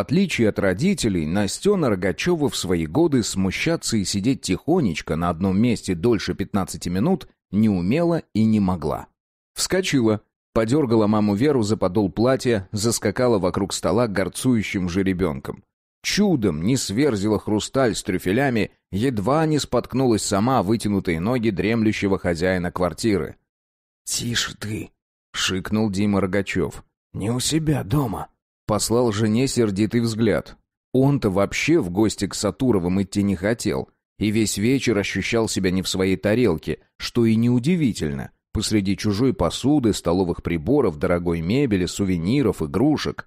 отличие от родителей, Настена Рогачева в свои годы смущаться и сидеть тихонечко на одном месте дольше 15 минут не умела и не могла. Вскочила, подергала маму Веру за подол платья, заскакала вокруг стола горцующим же ребенком. Чудом не сверзила хрусталь с трюфелями, едва не споткнулась сама вытянутые ноги дремлющего хозяина квартиры. «Тише ты!» — шикнул Дима Рогачев. «Не у себя дома!» послал жене сердитый взгляд. Он-то вообще в гости к Сатуровым идти не хотел, и весь вечер ощущал себя не в своей тарелке, что и неудивительно, посреди чужой посуды, столовых приборов, дорогой мебели, сувениров, игрушек.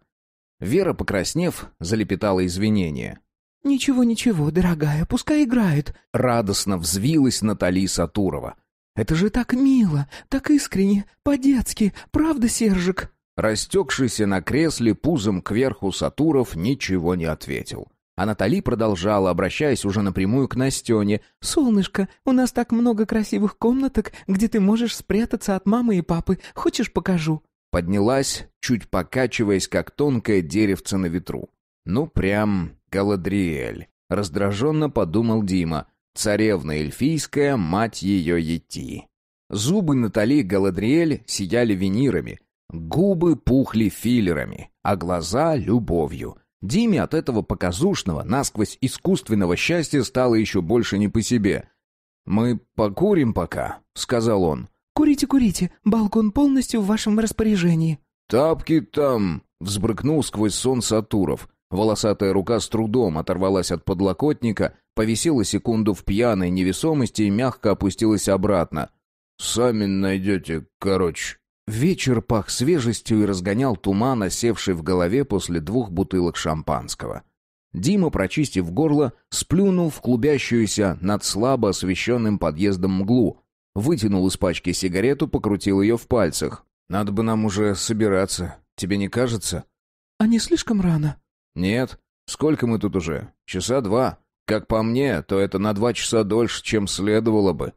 Вера, покраснев, залепетала извинения. «Ничего, ничего, дорогая, пускай играет», — радостно взвилась Натали Сатурова. «Это же так мило, так искренне, по-детски, правда, Сержик?» Растекшийся на кресле пузом кверху Сатуров ничего не ответил. А Натали продолжала, обращаясь уже напрямую к Настене. «Солнышко, у нас так много красивых комнаток, где ты можешь спрятаться от мамы и папы. Хочешь, покажу?» Поднялась, чуть покачиваясь, как тонкое деревце на ветру. «Ну, прям Галадриэль», — раздраженно подумал Дима. «Царевна эльфийская, мать ее ети». Зубы Натали Галадриэль сияли винирами, Губы пухли филлерами, а глаза — любовью. Диме от этого показушного, насквозь искусственного счастья стало еще больше не по себе. «Мы покурим пока», — сказал он. «Курите, курите. Балкон полностью в вашем распоряжении». «Тапки там», — взбрыкнул сквозь сон Сатуров. Волосатая рука с трудом оторвалась от подлокотника, повисела секунду в пьяной невесомости и мягко опустилась обратно. «Сами найдете, короче». Вечер пах свежестью и разгонял туман, осевший в голове после двух бутылок шампанского. Дима, прочистив горло, сплюнул в клубящуюся над слабо освещенным подъездом мглу, вытянул из пачки сигарету, покрутил ее в пальцах. «Надо бы нам уже собираться, тебе не кажется?» «А не слишком рано?» «Нет. Сколько мы тут уже? Часа два. Как по мне, то это на два часа дольше, чем следовало бы».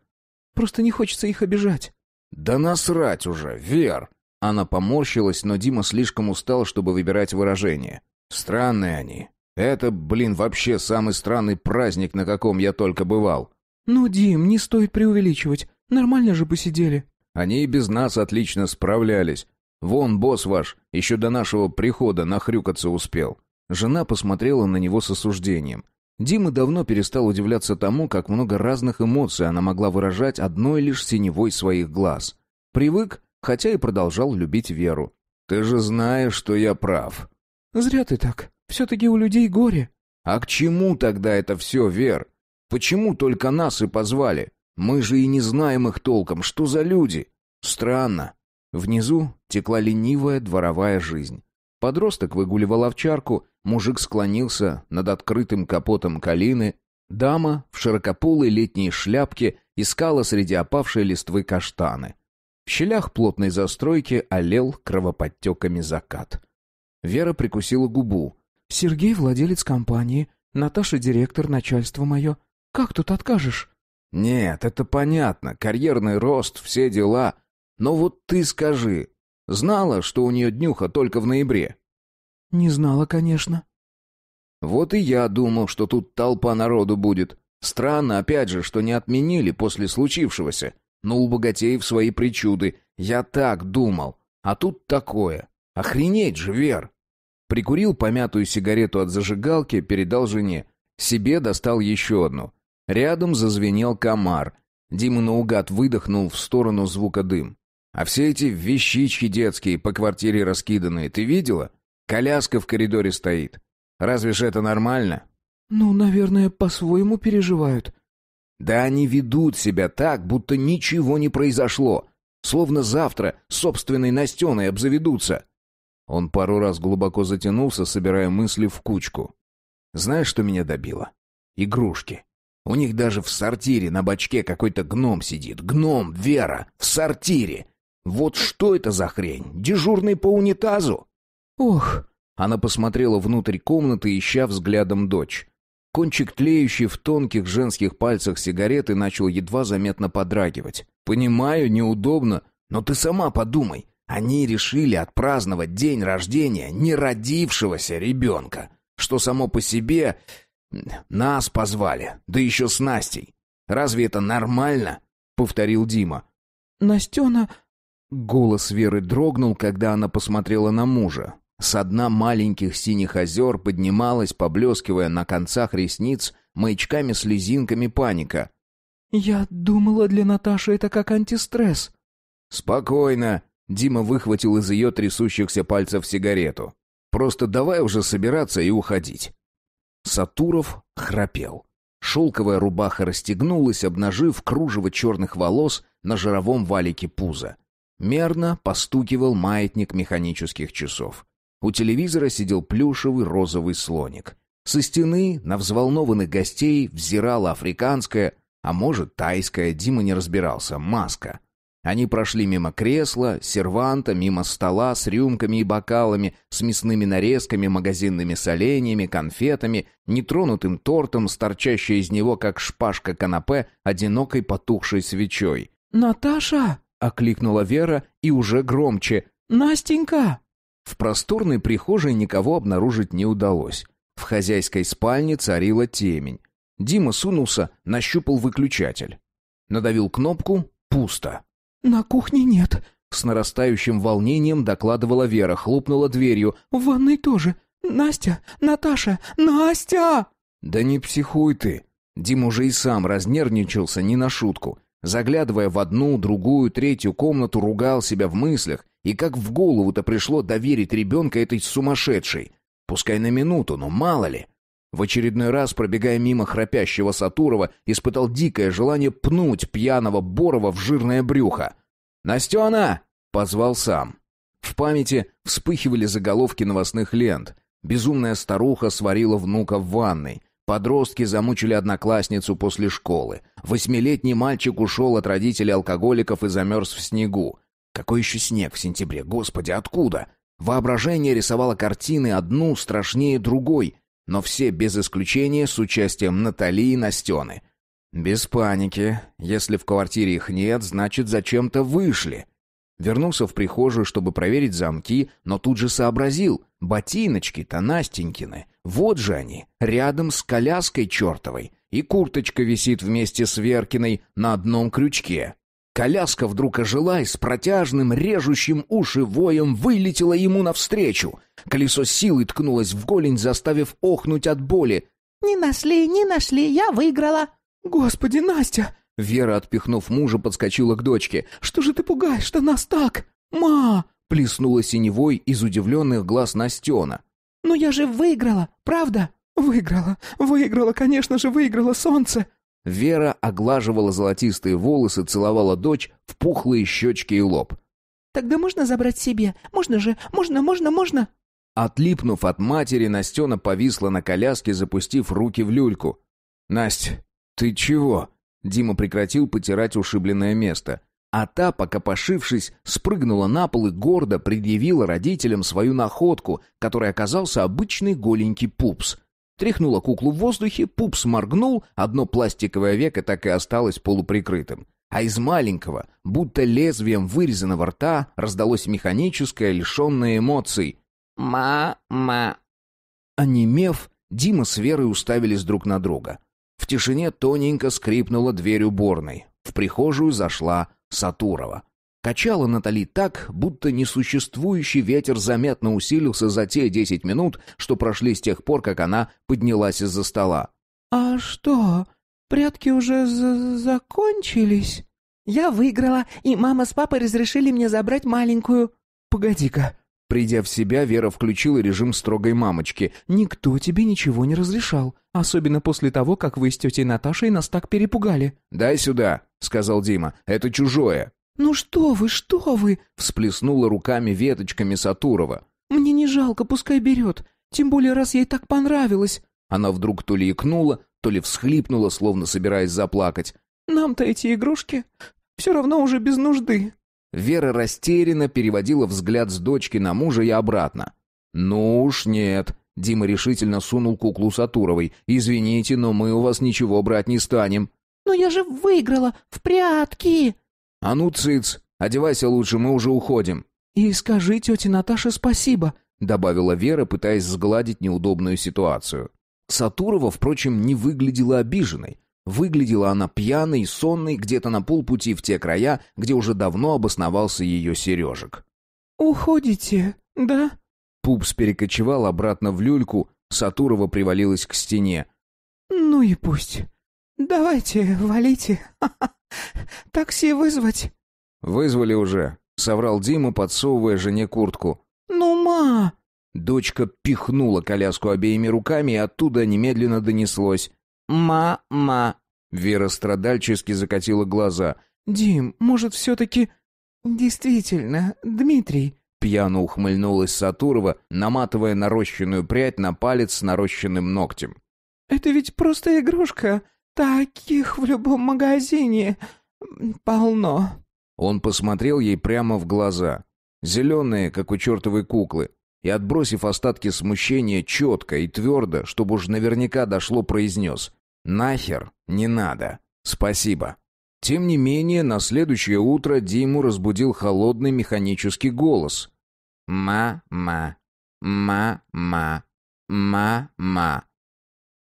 «Просто не хочется их обижать». «Да насрать уже, Вер!» Она поморщилась, но Дима слишком устал, чтобы выбирать выражение. «Странные они. Это, блин, вообще самый странный праздник, на каком я только бывал». «Ну, Дим, не стоит преувеличивать. Нормально же посидели». «Они и без нас отлично справлялись. Вон босс ваш еще до нашего прихода нахрюкаться успел». Жена посмотрела на него с осуждением. Дима давно перестал удивляться тому, как много разных эмоций она могла выражать одной лишь синевой своих глаз. Привык, хотя и продолжал любить Веру. «Ты же знаешь, что я прав». «Зря ты так. Все-таки у людей горе». «А к чему тогда это все, Вер? Почему только нас и позвали? Мы же и не знаем их толком. Что за люди? Странно». Внизу текла ленивая дворовая жизнь. Подросток выгуливал овчарку, мужик склонился над открытым капотом калины, дама в широкополой летней шляпке искала среди опавшей листвы каштаны. В щелях плотной застройки олел кровоподтеками закат. Вера прикусила губу. «Сергей — владелец компании, Наташа — директор, начальство мое. Как тут откажешь?» «Нет, это понятно, карьерный рост, все дела. Но вот ты скажи, Знала, что у нее днюха только в ноябре. Не знала, конечно. Вот и я думал, что тут толпа народу будет. Странно, опять же, что не отменили после случившегося. Но у богатеев свои причуды. Я так думал. А тут такое. Охренеть же, Вер! Прикурил помятую сигарету от зажигалки, передал жене. Себе достал еще одну. Рядом зазвенел комар. Дима наугад выдохнул в сторону звука дым. А все эти вещички детские по квартире раскиданные, ты видела? Коляска в коридоре стоит. Разве же это нормально? Ну, наверное, по-своему переживают. Да они ведут себя так, будто ничего не произошло. Словно завтра собственной Настеной обзаведутся. Он пару раз глубоко затянулся, собирая мысли в кучку. Знаешь, что меня добило? Игрушки. У них даже в сортире на бачке какой-то гном сидит. Гном, Вера, в сортире. Вот что это за хрень? Дежурный по унитазу? Ох. Она посмотрела внутрь комнаты, ища взглядом дочь. Кончик тлеющий в тонких женских пальцах сигареты начал едва заметно подрагивать. Понимаю, неудобно, но ты сама подумай. Они решили отпраздновать день рождения неродившегося ребенка, что само по себе нас позвали, да еще с Настей. Разве это нормально? повторил Дима. Настена Голос Веры дрогнул, когда она посмотрела на мужа. С дна маленьких синих озер поднималась, поблескивая на концах ресниц, маячками-слезинками паника. «Я думала, для Наташи это как антистресс». «Спокойно», — Дима выхватил из ее трясущихся пальцев сигарету. «Просто давай уже собираться и уходить». Сатуров храпел. Шелковая рубаха расстегнулась, обнажив кружево черных волос на жировом валике пуза. Мерно постукивал маятник механических часов. У телевизора сидел плюшевый розовый слоник. Со стены на взволнованных гостей взирала африканская, а может, тайская, Дима не разбирался, маска. Они прошли мимо кресла, серванта, мимо стола с рюмками и бокалами, с мясными нарезками, магазинными соленьями, конфетами, нетронутым тортом, с из него, как шпажка канапе, одинокой потухшей свечой. «Наташа!» — окликнула Вера и уже громче. «Настенька!» В просторной прихожей никого обнаружить не удалось. В хозяйской спальне царила темень. Дима сунулся, нащупал выключатель. Надавил кнопку — пусто. «На кухне нет», — с нарастающим волнением докладывала Вера, хлопнула дверью. «В ванной тоже. Настя! Наташа! Настя!» «Да не психуй ты!» Дима уже и сам разнервничался не на шутку. Заглядывая в одну, другую, третью комнату, ругал себя в мыслях. И как в голову-то пришло доверить ребенка этой сумасшедшей? Пускай на минуту, но мало ли. В очередной раз, пробегая мимо храпящего Сатурова, испытал дикое желание пнуть пьяного Борова в жирное брюхо. «Настена!» — позвал сам. В памяти вспыхивали заголовки новостных лент. Безумная старуха сварила внука в ванной. Подростки замучили одноклассницу после школы. Восьмилетний мальчик ушел от родителей алкоголиков и замерз в снегу. Какой еще снег в сентябре? Господи, откуда? Воображение рисовало картины одну страшнее другой, но все без исключения с участием Натальи и Настены. Без паники. Если в квартире их нет, значит, зачем-то вышли. Вернулся в прихожую, чтобы проверить замки, но тут же сообразил. Ботиночки-то Настенькины. Вот же они, рядом с коляской чертовой. И курточка висит вместе с Веркиной на одном крючке. Коляска вдруг ожила и с протяжным, режущим уши воем вылетела ему навстречу. Колесо силой ткнулось в голень, заставив охнуть от боли. «Не нашли, не нашли, я выиграла!» «Господи, Настя!» Вера, отпихнув мужа, подскочила к дочке. «Что же ты пугаешь-то нас так? Ма!» Плеснула синевой из удивленных глаз Настена. «Но «Ну, я же выиграла, правда?» «Выиграла, выиграла, конечно же, выиграла солнце!» Вера оглаживала золотистые волосы, целовала дочь в пухлые щечки и лоб. «Тогда можно забрать себе? Можно же, можно, можно, можно!» Отлипнув от матери, Настена повисла на коляске, запустив руки в люльку. «Насть, ты чего?» Дима прекратил потирать ушибленное место. А та, покопошившись, спрыгнула на пол и гордо предъявила родителям свою находку, которой оказался обычный голенький пупс. Тряхнула куклу в воздухе, пупс моргнул, одно пластиковое веко так и осталось полуприкрытым. А из маленького, будто лезвием вырезанного рта, раздалось механическое, лишенное эмоций. «Ма-ма». Онемев, Дима с Верой уставились друг на друга. В тишине тоненько скрипнула дверь уборной. В прихожую зашла Сатурова. Качала Натали так, будто несуществующий ветер заметно усилился за те десять минут, что прошли с тех пор, как она поднялась из-за стола. «А что, прятки уже закончились?» «Я выиграла, и мама с папой разрешили мне забрать маленькую...» «Погоди-ка». Придя в себя, Вера включила режим строгой мамочки. «Никто тебе ничего не разрешал, особенно после того, как вы с тетей Наташей нас так перепугали». «Дай сюда». — сказал Дима. «Это чужое». «Ну что вы, что вы!» — всплеснула руками веточками Сатурова. «Мне не жалко, пускай берет. Тем более, раз ей так понравилось». Она вдруг то ли икнула, то ли всхлипнула, словно собираясь заплакать. «Нам-то эти игрушки все равно уже без нужды». Вера растерянно переводила взгляд с дочки на мужа и обратно. «Ну уж нет», — Дима решительно сунул куклу Сатуровой. «Извините, но мы у вас ничего брать не станем». «Но я же выиграла! В прятки!» «А ну, циц! Одевайся лучше, мы уже уходим!» «И скажи тете Наташе спасибо!» — добавила Вера, пытаясь сгладить неудобную ситуацию. Сатурова, впрочем, не выглядела обиженной. Выглядела она пьяной и сонной где-то на полпути в те края, где уже давно обосновался ее Сережек. «Уходите, да?» Пупс перекочевал обратно в люльку, Сатурова привалилась к стене. «Ну и пусть. «Давайте, валите. Такси вызвать». «Вызвали уже», — соврал Дима, подсовывая жене куртку. «Ну, ма!» Дочка пихнула коляску обеими руками, и оттуда немедленно донеслось. «Ма-ма!» Вера страдальчески закатила глаза. «Дим, может, все-таки...» «Действительно, Дмитрий...» Пьяно ухмыльнулась Сатурова, наматывая нарощенную прядь на палец с нарощенным ногтем. «Это ведь просто игрушка. Таких в любом магазине полно. Он посмотрел ей прямо в глаза, зеленые, как у чертовой куклы, и, отбросив остатки смущения, четко и твердо, чтобы уж наверняка дошло, произнес «Нахер не надо. Спасибо». Тем не менее, на следующее утро Диму разбудил холодный механический голос. «Ма-ма, ма-ма, ма-ма».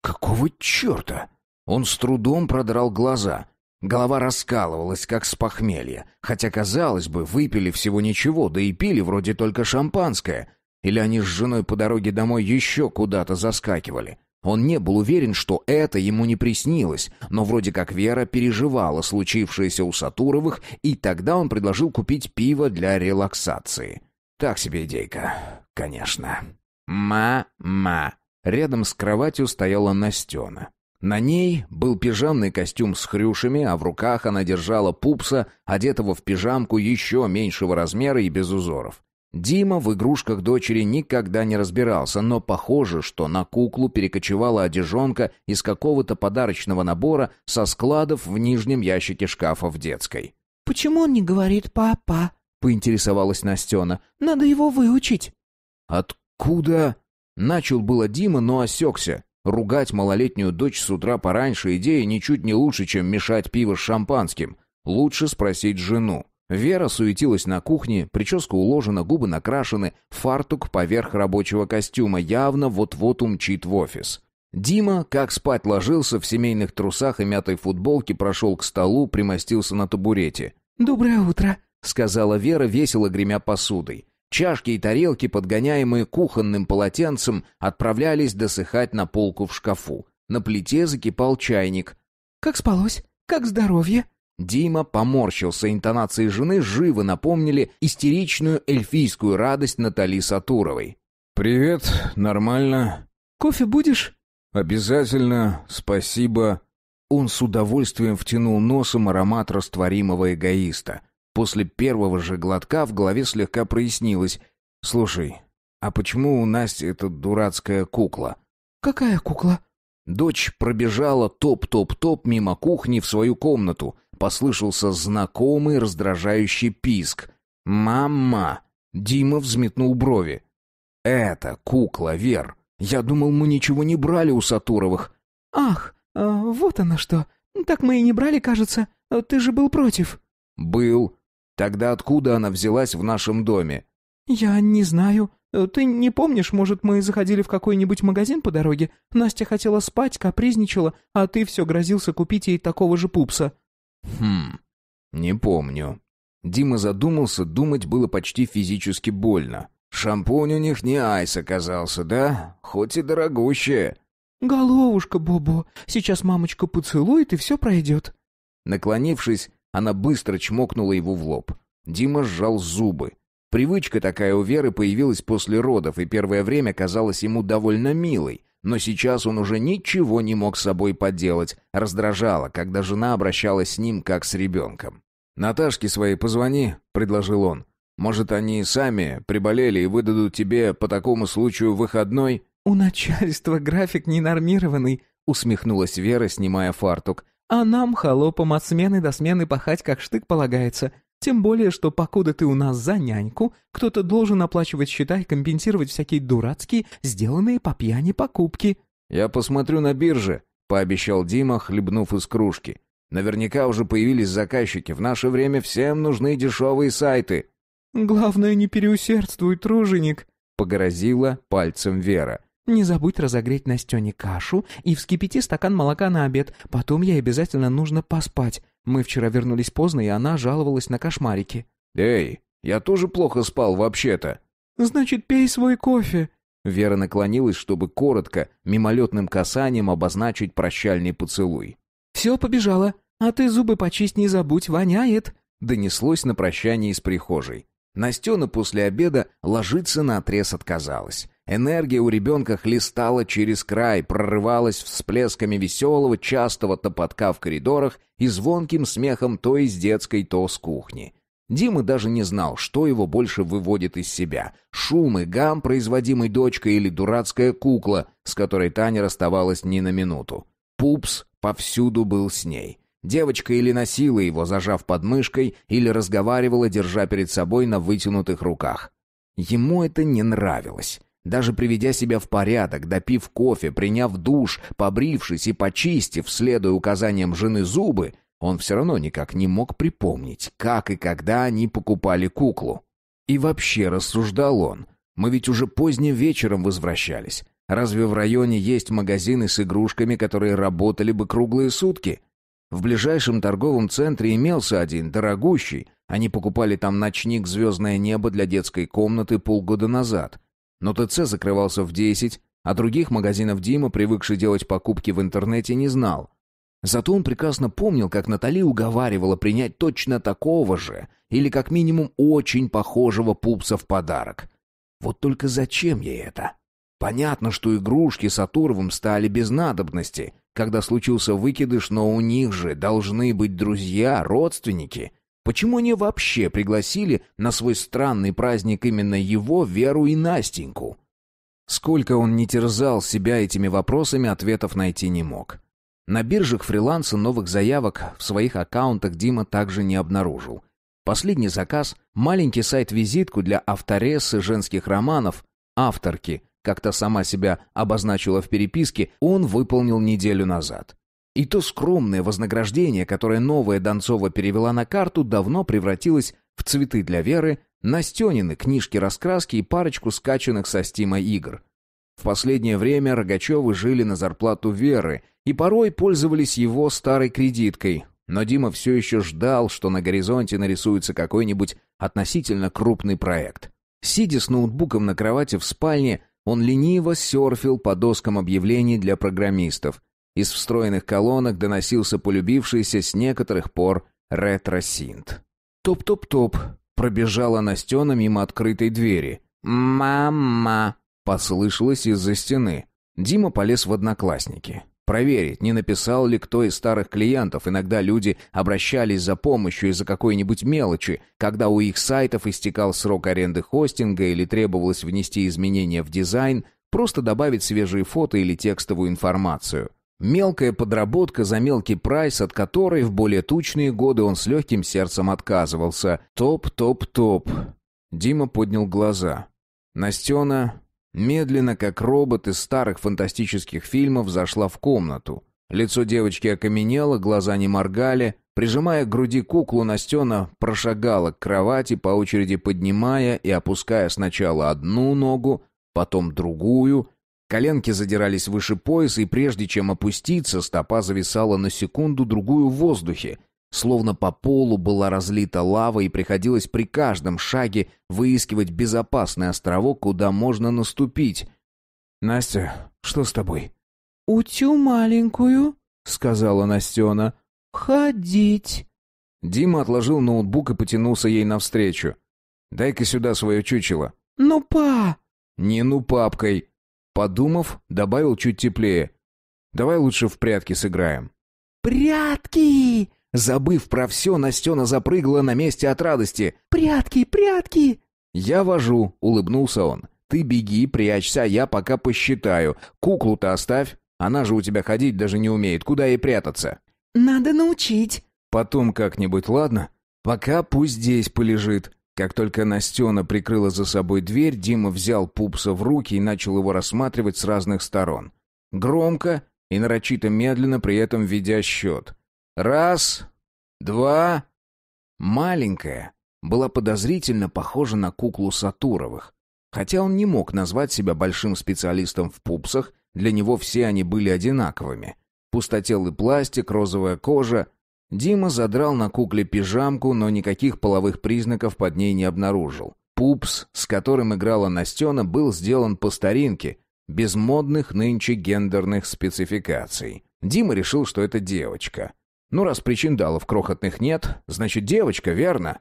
«Какого черта?» Он с трудом продрал глаза. Голова раскалывалась, как с похмелья. Хотя, казалось бы, выпили всего ничего, да и пили вроде только шампанское. Или они с женой по дороге домой еще куда-то заскакивали. Он не был уверен, что это ему не приснилось, но вроде как Вера переживала случившееся у Сатуровых, и тогда он предложил купить пиво для релаксации. Так себе идейка, конечно. Ма, ма. Рядом с кроватью стояла Настена. На ней был пижамный костюм с хрюшами, а в руках она держала пупса, одетого в пижамку еще меньшего размера и без узоров. Дима в игрушках дочери никогда не разбирался, но похоже, что на куклу перекочевала одежонка из какого-то подарочного набора со складов в нижнем ящике шкафа в детской. «Почему он не говорит «папа»?» — поинтересовалась Настена. «Надо его выучить». «Откуда?» — начал было Дима, но осекся. Ругать малолетнюю дочь с утра пораньше идея ничуть не лучше, чем мешать пиво с шампанским. Лучше спросить жену. Вера суетилась на кухне, прическа уложена, губы накрашены, фартук поверх рабочего костюма явно вот-вот умчит в офис. Дима, как спать ложился, в семейных трусах и мятой футболке прошел к столу, примостился на табурете. «Доброе утро», — сказала Вера, весело гремя посудой. Чашки и тарелки, подгоняемые кухонным полотенцем, отправлялись досыхать на полку в шкафу. На плите закипал чайник. «Как спалось? Как здоровье?» Дима поморщился, интонации жены живо напомнили истеричную эльфийскую радость Натали Сатуровой. «Привет, нормально». «Кофе будешь?» «Обязательно, спасибо». Он с удовольствием втянул носом аромат растворимого эгоиста — После первого же глотка в голове слегка прояснилось. «Слушай, а почему у Насти эта дурацкая кукла?» «Какая кукла?» Дочь пробежала топ-топ-топ мимо кухни в свою комнату. Послышался знакомый раздражающий писк. «Мама!» Дима взметнул брови. «Это кукла, Вер. Я думал, мы ничего не брали у Сатуровых». «Ах, э, вот она что. Так мы и не брали, кажется. Ты же был против». «Был. Тогда откуда она взялась в нашем доме? «Я не знаю. Э, ты не помнишь, может, мы заходили в какой-нибудь магазин по дороге? Настя хотела спать, капризничала, а ты все грозился купить ей такого же пупса». «Хм, не помню». Дима задумался, думать было почти физически больно. «Шампунь у них не айс оказался, да? Хоть и дорогущее». «Головушка, Бобо, сейчас мамочка поцелует, и все пройдет». Наклонившись, она быстро чмокнула его в лоб. Дима сжал зубы. Привычка такая у Веры появилась после родов, и первое время казалась ему довольно милой. Но сейчас он уже ничего не мог с собой поделать. Раздражало, когда жена обращалась с ним, как с ребенком. «Наташке своей позвони», — предложил он. «Может, они сами приболели и выдадут тебе по такому случаю выходной?» «У начальства график ненормированный», — усмехнулась Вера, снимая фартук. А нам, холопам, от смены до смены пахать как штык полагается. Тем более, что покуда ты у нас за няньку, кто-то должен оплачивать счета и компенсировать всякие дурацкие, сделанные по пьяни покупки». «Я посмотрю на бирже», — пообещал Дима, хлебнув из кружки. «Наверняка уже появились заказчики. В наше время всем нужны дешевые сайты». «Главное, не переусердствуй, труженик», — погрозила пальцем Вера. Не забудь разогреть на стене кашу и вскипяти стакан молока на обед. Потом ей обязательно нужно поспать. Мы вчера вернулись поздно, и она жаловалась на кошмарики». «Эй, я тоже плохо спал вообще-то». «Значит, пей свой кофе». Вера наклонилась, чтобы коротко, мимолетным касанием обозначить прощальный поцелуй. «Все, побежала. А ты зубы почисть не забудь, воняет», — донеслось на прощание из прихожей. Настена после обеда ложиться на отрез отказалась. Энергия у ребенка хлестала через край, прорывалась всплесками веселого, частого топотка в коридорах и звонким смехом то из детской, то с кухни. Дима даже не знал, что его больше выводит из себя. Шум и гам, производимый дочкой, или дурацкая кукла, с которой Таня расставалась не на минуту. Пупс повсюду был с ней. Девочка или носила его, зажав под мышкой, или разговаривала, держа перед собой на вытянутых руках. Ему это не нравилось. Даже приведя себя в порядок, допив кофе, приняв душ, побрившись и почистив, следуя указаниям жены зубы, он все равно никак не мог припомнить, как и когда они покупали куклу. И вообще, рассуждал он, мы ведь уже поздним вечером возвращались. Разве в районе есть магазины с игрушками, которые работали бы круглые сутки? В ближайшем торговом центре имелся один, дорогущий. Они покупали там ночник «Звездное небо» для детской комнаты полгода назад — но ТЦ закрывался в 10, а других магазинов Дима, привыкший делать покупки в интернете, не знал. Зато он прекрасно помнил, как Натали уговаривала принять точно такого же, или как минимум очень похожего пупса в подарок. Вот только зачем ей это? Понятно, что игрушки с Атуровым стали без надобности, когда случился выкидыш, но у них же должны быть друзья, родственники — Почему они вообще пригласили на свой странный праздник именно его, Веру и Настеньку? Сколько он не терзал себя этими вопросами, ответов найти не мог. На биржах фриланса новых заявок в своих аккаунтах Дима также не обнаружил. Последний заказ – маленький сайт-визитку для авторессы женских романов «Авторки», как-то сама себя обозначила в переписке, он выполнил неделю назад. И то скромное вознаграждение, которое новая Донцова перевела на карту, давно превратилось в цветы для Веры, Настенины книжки-раскраски и парочку скачанных со Стима игр. В последнее время Рогачевы жили на зарплату Веры и порой пользовались его старой кредиткой, но Дима все еще ждал, что на горизонте нарисуется какой-нибудь относительно крупный проект. Сидя с ноутбуком на кровати в спальне, он лениво серфил по доскам объявлений для программистов – из встроенных колонок доносился полюбившийся с некоторых пор ретро-синт. Топ-топ-топ. Пробежала Настена мимо открытой двери. «Мама!» — послышалось из-за стены. Дима полез в одноклассники. Проверить, не написал ли кто из старых клиентов. Иногда люди обращались за помощью из-за какой-нибудь мелочи, когда у их сайтов истекал срок аренды хостинга или требовалось внести изменения в дизайн, просто добавить свежие фото или текстовую информацию. Мелкая подработка за мелкий прайс, от которой в более тучные годы он с легким сердцем отказывался. Топ-топ-топ. Дима поднял глаза. Настена медленно, как робот из старых фантастических фильмов, зашла в комнату. Лицо девочки окаменело, глаза не моргали. Прижимая к груди куклу, Настена прошагала к кровати, по очереди поднимая и опуская сначала одну ногу, потом другую — Коленки задирались выше пояса, и прежде чем опуститься, стопа зависала на секунду-другую в воздухе. Словно по полу была разлита лава, и приходилось при каждом шаге выискивать безопасный островок, куда можно наступить. «Настя, что с тобой?» «Утю маленькую», — сказала Настена. «Ходить». Дима отложил ноутбук и потянулся ей навстречу. «Дай-ка сюда свое чучело». «Ну, па!» «Не ну папкой!» Подумав, добавил чуть теплее. «Давай лучше в прятки сыграем». «Прятки!» Забыв про все, Настена запрыгала на месте от радости. «Прятки, прятки!» «Я вожу», — улыбнулся он. «Ты беги, прячься, я пока посчитаю. Куклу-то оставь. Она же у тебя ходить даже не умеет. Куда ей прятаться?» «Надо научить». «Потом как-нибудь, ладно? Пока пусть здесь полежит». Как только Настена прикрыла за собой дверь, Дима взял пупса в руки и начал его рассматривать с разных сторон. Громко и нарочито медленно, при этом ведя счет. Раз, два... Маленькая была подозрительно похожа на куклу Сатуровых. Хотя он не мог назвать себя большим специалистом в пупсах, для него все они были одинаковыми. Пустотелый пластик, розовая кожа, Дима задрал на кукле пижамку, но никаких половых признаков под ней не обнаружил. Пупс, с которым играла Настена, был сделан по старинке, без модных нынче гендерных спецификаций. Дима решил, что это девочка. Ну, раз причин в крохотных нет, значит, девочка, верно?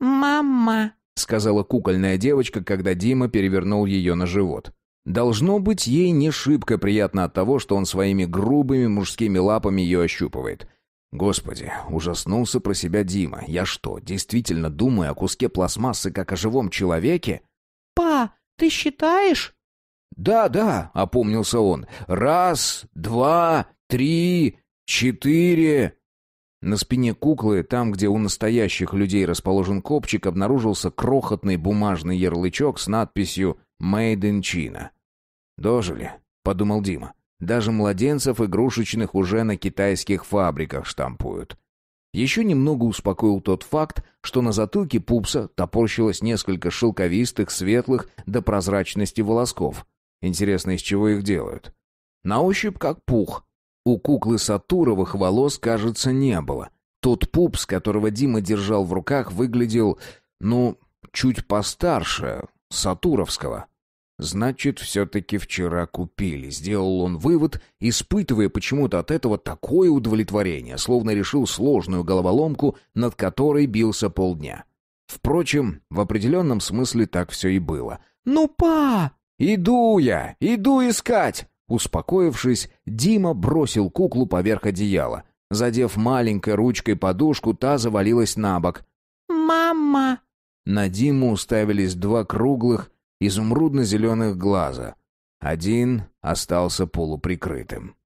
«Мама», — сказала кукольная девочка, когда Дима перевернул ее на живот. Должно быть, ей не шибко приятно от того, что он своими грубыми мужскими лапами ее ощупывает — Господи, ужаснулся про себя Дима. Я что, действительно думаю о куске пластмассы как о живом человеке? Па, ты считаешь? Да, да, опомнился он. Раз, два, три, четыре. На спине куклы, там, где у настоящих людей расположен копчик, обнаружился крохотный бумажный ярлычок с надписью «Made in China». «Дожили», — подумал Дима. Даже младенцев игрушечных уже на китайских фабриках штампуют. Еще немного успокоил тот факт, что на затылке пупса топорщилось несколько шелковистых, светлых до прозрачности волосков. Интересно, из чего их делают? На ощупь как пух. У куклы Сатуровых волос, кажется, не было. Тот пупс, которого Дима держал в руках, выглядел, ну, чуть постарше Сатуровского. Значит, все-таки вчера купили. Сделал он вывод, испытывая почему-то от этого такое удовлетворение, словно решил сложную головоломку, над которой бился полдня. Впрочем, в определенном смысле так все и было. «Ну, па!» «Иду я! Иду искать!» Успокоившись, Дима бросил куклу поверх одеяла. Задев маленькой ручкой подушку, та завалилась на бок. «Мама!» На Диму уставились два круглых, изумрудно-зеленых глаза. Один остался полуприкрытым.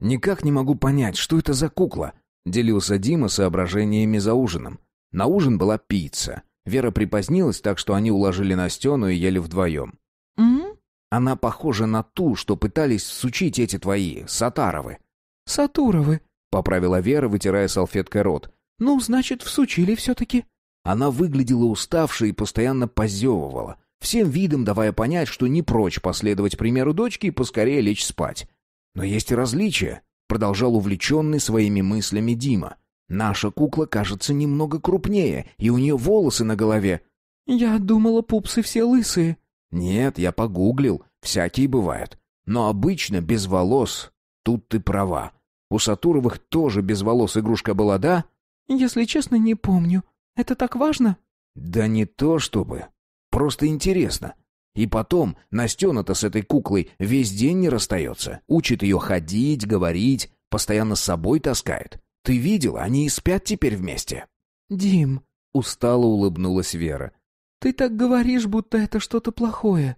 «Никак не могу понять, что это за кукла?» — делился Дима соображениями за ужином. На ужин была пицца. Вера припозднилась, так что они уложили на стену и ели вдвоем. «М?», -м? «Она похожа на ту, что пытались всучить эти твои, Сатаровы». «Сатуровы», — поправила Вера, вытирая салфеткой рот. «Ну, значит, всучили все-таки». Она выглядела уставшей и постоянно позевывала, всем видом давая понять, что не прочь последовать примеру дочки и поскорее лечь спать. «Но есть и различия», — продолжал увлеченный своими мыслями Дима. «Наша кукла кажется немного крупнее, и у нее волосы на голове». «Я думала, пупсы все лысые». «Нет, я погуглил, всякие бывают. Но обычно без волос. Тут ты права. У Сатуровых тоже без волос игрушка была, да?» «Если честно, не помню», это так важно? Да не то чтобы. Просто интересно. И потом, Настена-то с этой куклой весь день не расстается. Учит ее ходить, говорить, постоянно с собой таскает. Ты видел? они и спят теперь вместе. Дим, устало улыбнулась Вера. Ты так говоришь, будто это что-то плохое.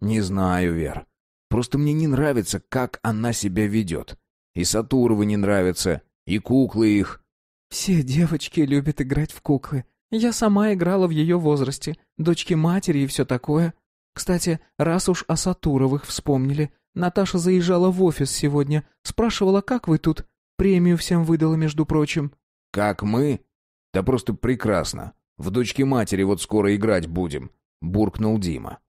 Не знаю, Вер. Просто мне не нравится, как она себя ведет. И Сатурова не нравится, и куклы их. Все девочки любят играть в куклы. Я сама играла в ее возрасте, дочки матери и все такое. Кстати, раз уж о Сатуровых вспомнили, Наташа заезжала в офис сегодня, спрашивала, как вы тут. Премию всем выдала, между прочим. Как мы? Да просто прекрасно. В дочке матери вот скоро играть будем, буркнул Дима.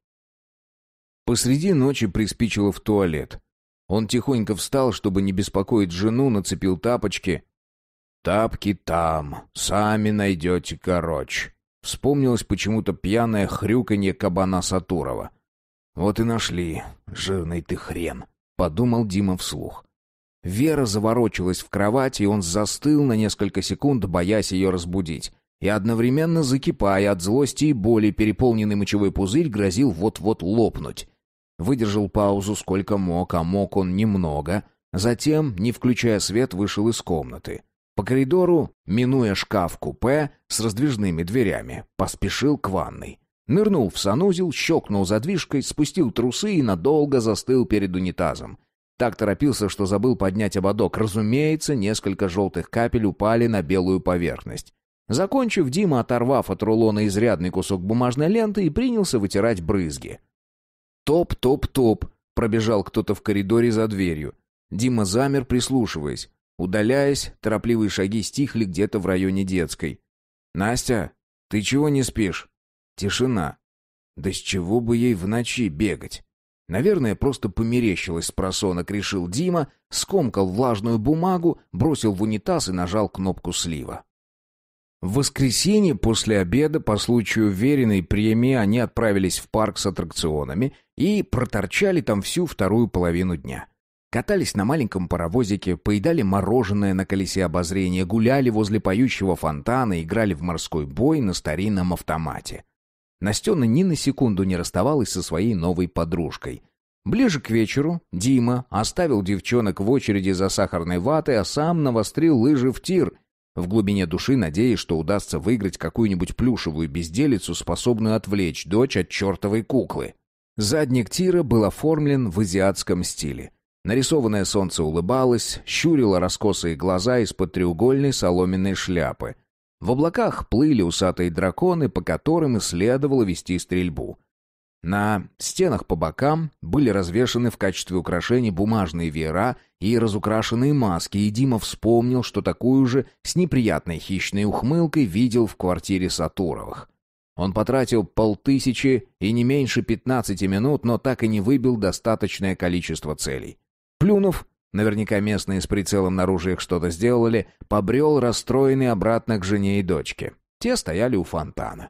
Посреди ночи приспичило в туалет. Он тихонько встал, чтобы не беспокоить жену, нацепил тапочки «Тапки там, сами найдете короче». Вспомнилось почему-то пьяное хрюканье кабана Сатурова. «Вот и нашли, жирный ты хрен», — подумал Дима вслух. Вера заворочилась в кровати, и он застыл на несколько секунд, боясь ее разбудить. И одновременно закипая от злости и боли, переполненный мочевой пузырь грозил вот-вот лопнуть. Выдержал паузу сколько мог, а мог он немного. Затем, не включая свет, вышел из комнаты. По коридору, минуя шкаф-купе с раздвижными дверями, поспешил к ванной. Нырнул в санузел, щелкнул задвижкой, спустил трусы и надолго застыл перед унитазом. Так торопился, что забыл поднять ободок. Разумеется, несколько желтых капель упали на белую поверхность. Закончив, Дима, оторвав от рулона изрядный кусок бумажной ленты, и принялся вытирать брызги. «Топ, топ, топ!» — пробежал кто-то в коридоре за дверью. Дима замер, прислушиваясь. Удаляясь, торопливые шаги стихли где-то в районе детской. «Настя, ты чего не спишь?» Тишина. Да с чего бы ей в ночи бегать? Наверное, просто померещилась с просонок, решил Дима, скомкал влажную бумагу, бросил в унитаз и нажал кнопку слива. В воскресенье после обеда по случаю уверенной премии они отправились в парк с аттракционами и проторчали там всю вторую половину дня. Катались на маленьком паровозике, поедали мороженое на колесе обозрения, гуляли возле поющего фонтана, играли в морской бой на старинном автомате. Настена ни на секунду не расставалась со своей новой подружкой. Ближе к вечеру Дима оставил девчонок в очереди за сахарной ватой, а сам навострил лыжи в тир, в глубине души надеясь, что удастся выиграть какую-нибудь плюшевую безделицу, способную отвлечь дочь от чертовой куклы. Задник тира был оформлен в азиатском стиле. Нарисованное солнце улыбалось, щурило раскосые глаза из-под треугольной соломенной шляпы. В облаках плыли усатые драконы, по которым и следовало вести стрельбу. На стенах по бокам были развешаны в качестве украшений бумажные веера и разукрашенные маски, и Дима вспомнил, что такую же с неприятной хищной ухмылкой видел в квартире Сатуровых. Он потратил полтысячи и не меньше пятнадцати минут, но так и не выбил достаточное количество целей. Плюнув, наверняка местные с прицелом на ружьях что-то сделали, побрел расстроенный обратно к жене и дочке. Те стояли у фонтана.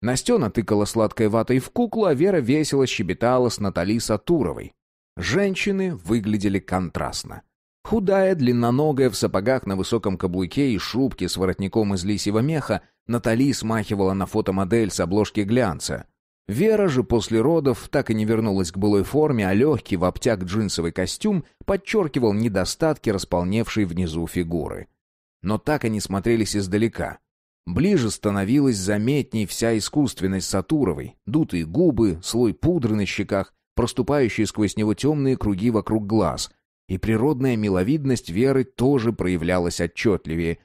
Настена тыкала сладкой ватой в куклу, а Вера весело щебетала с Натали Сатуровой. Женщины выглядели контрастно. Худая, длинноногая, в сапогах на высоком каблуке и шубке с воротником из лисьего меха, Натали смахивала на фотомодель с обложки глянца. Вера же после родов так и не вернулась к былой форме, а легкий в обтяг джинсовый костюм подчеркивал недостатки располневшей внизу фигуры. Но так они смотрелись издалека. Ближе становилась заметней вся искусственность Сатуровой, дутые губы, слой пудры на щеках, проступающие сквозь него темные круги вокруг глаз. И природная миловидность Веры тоже проявлялась отчетливее.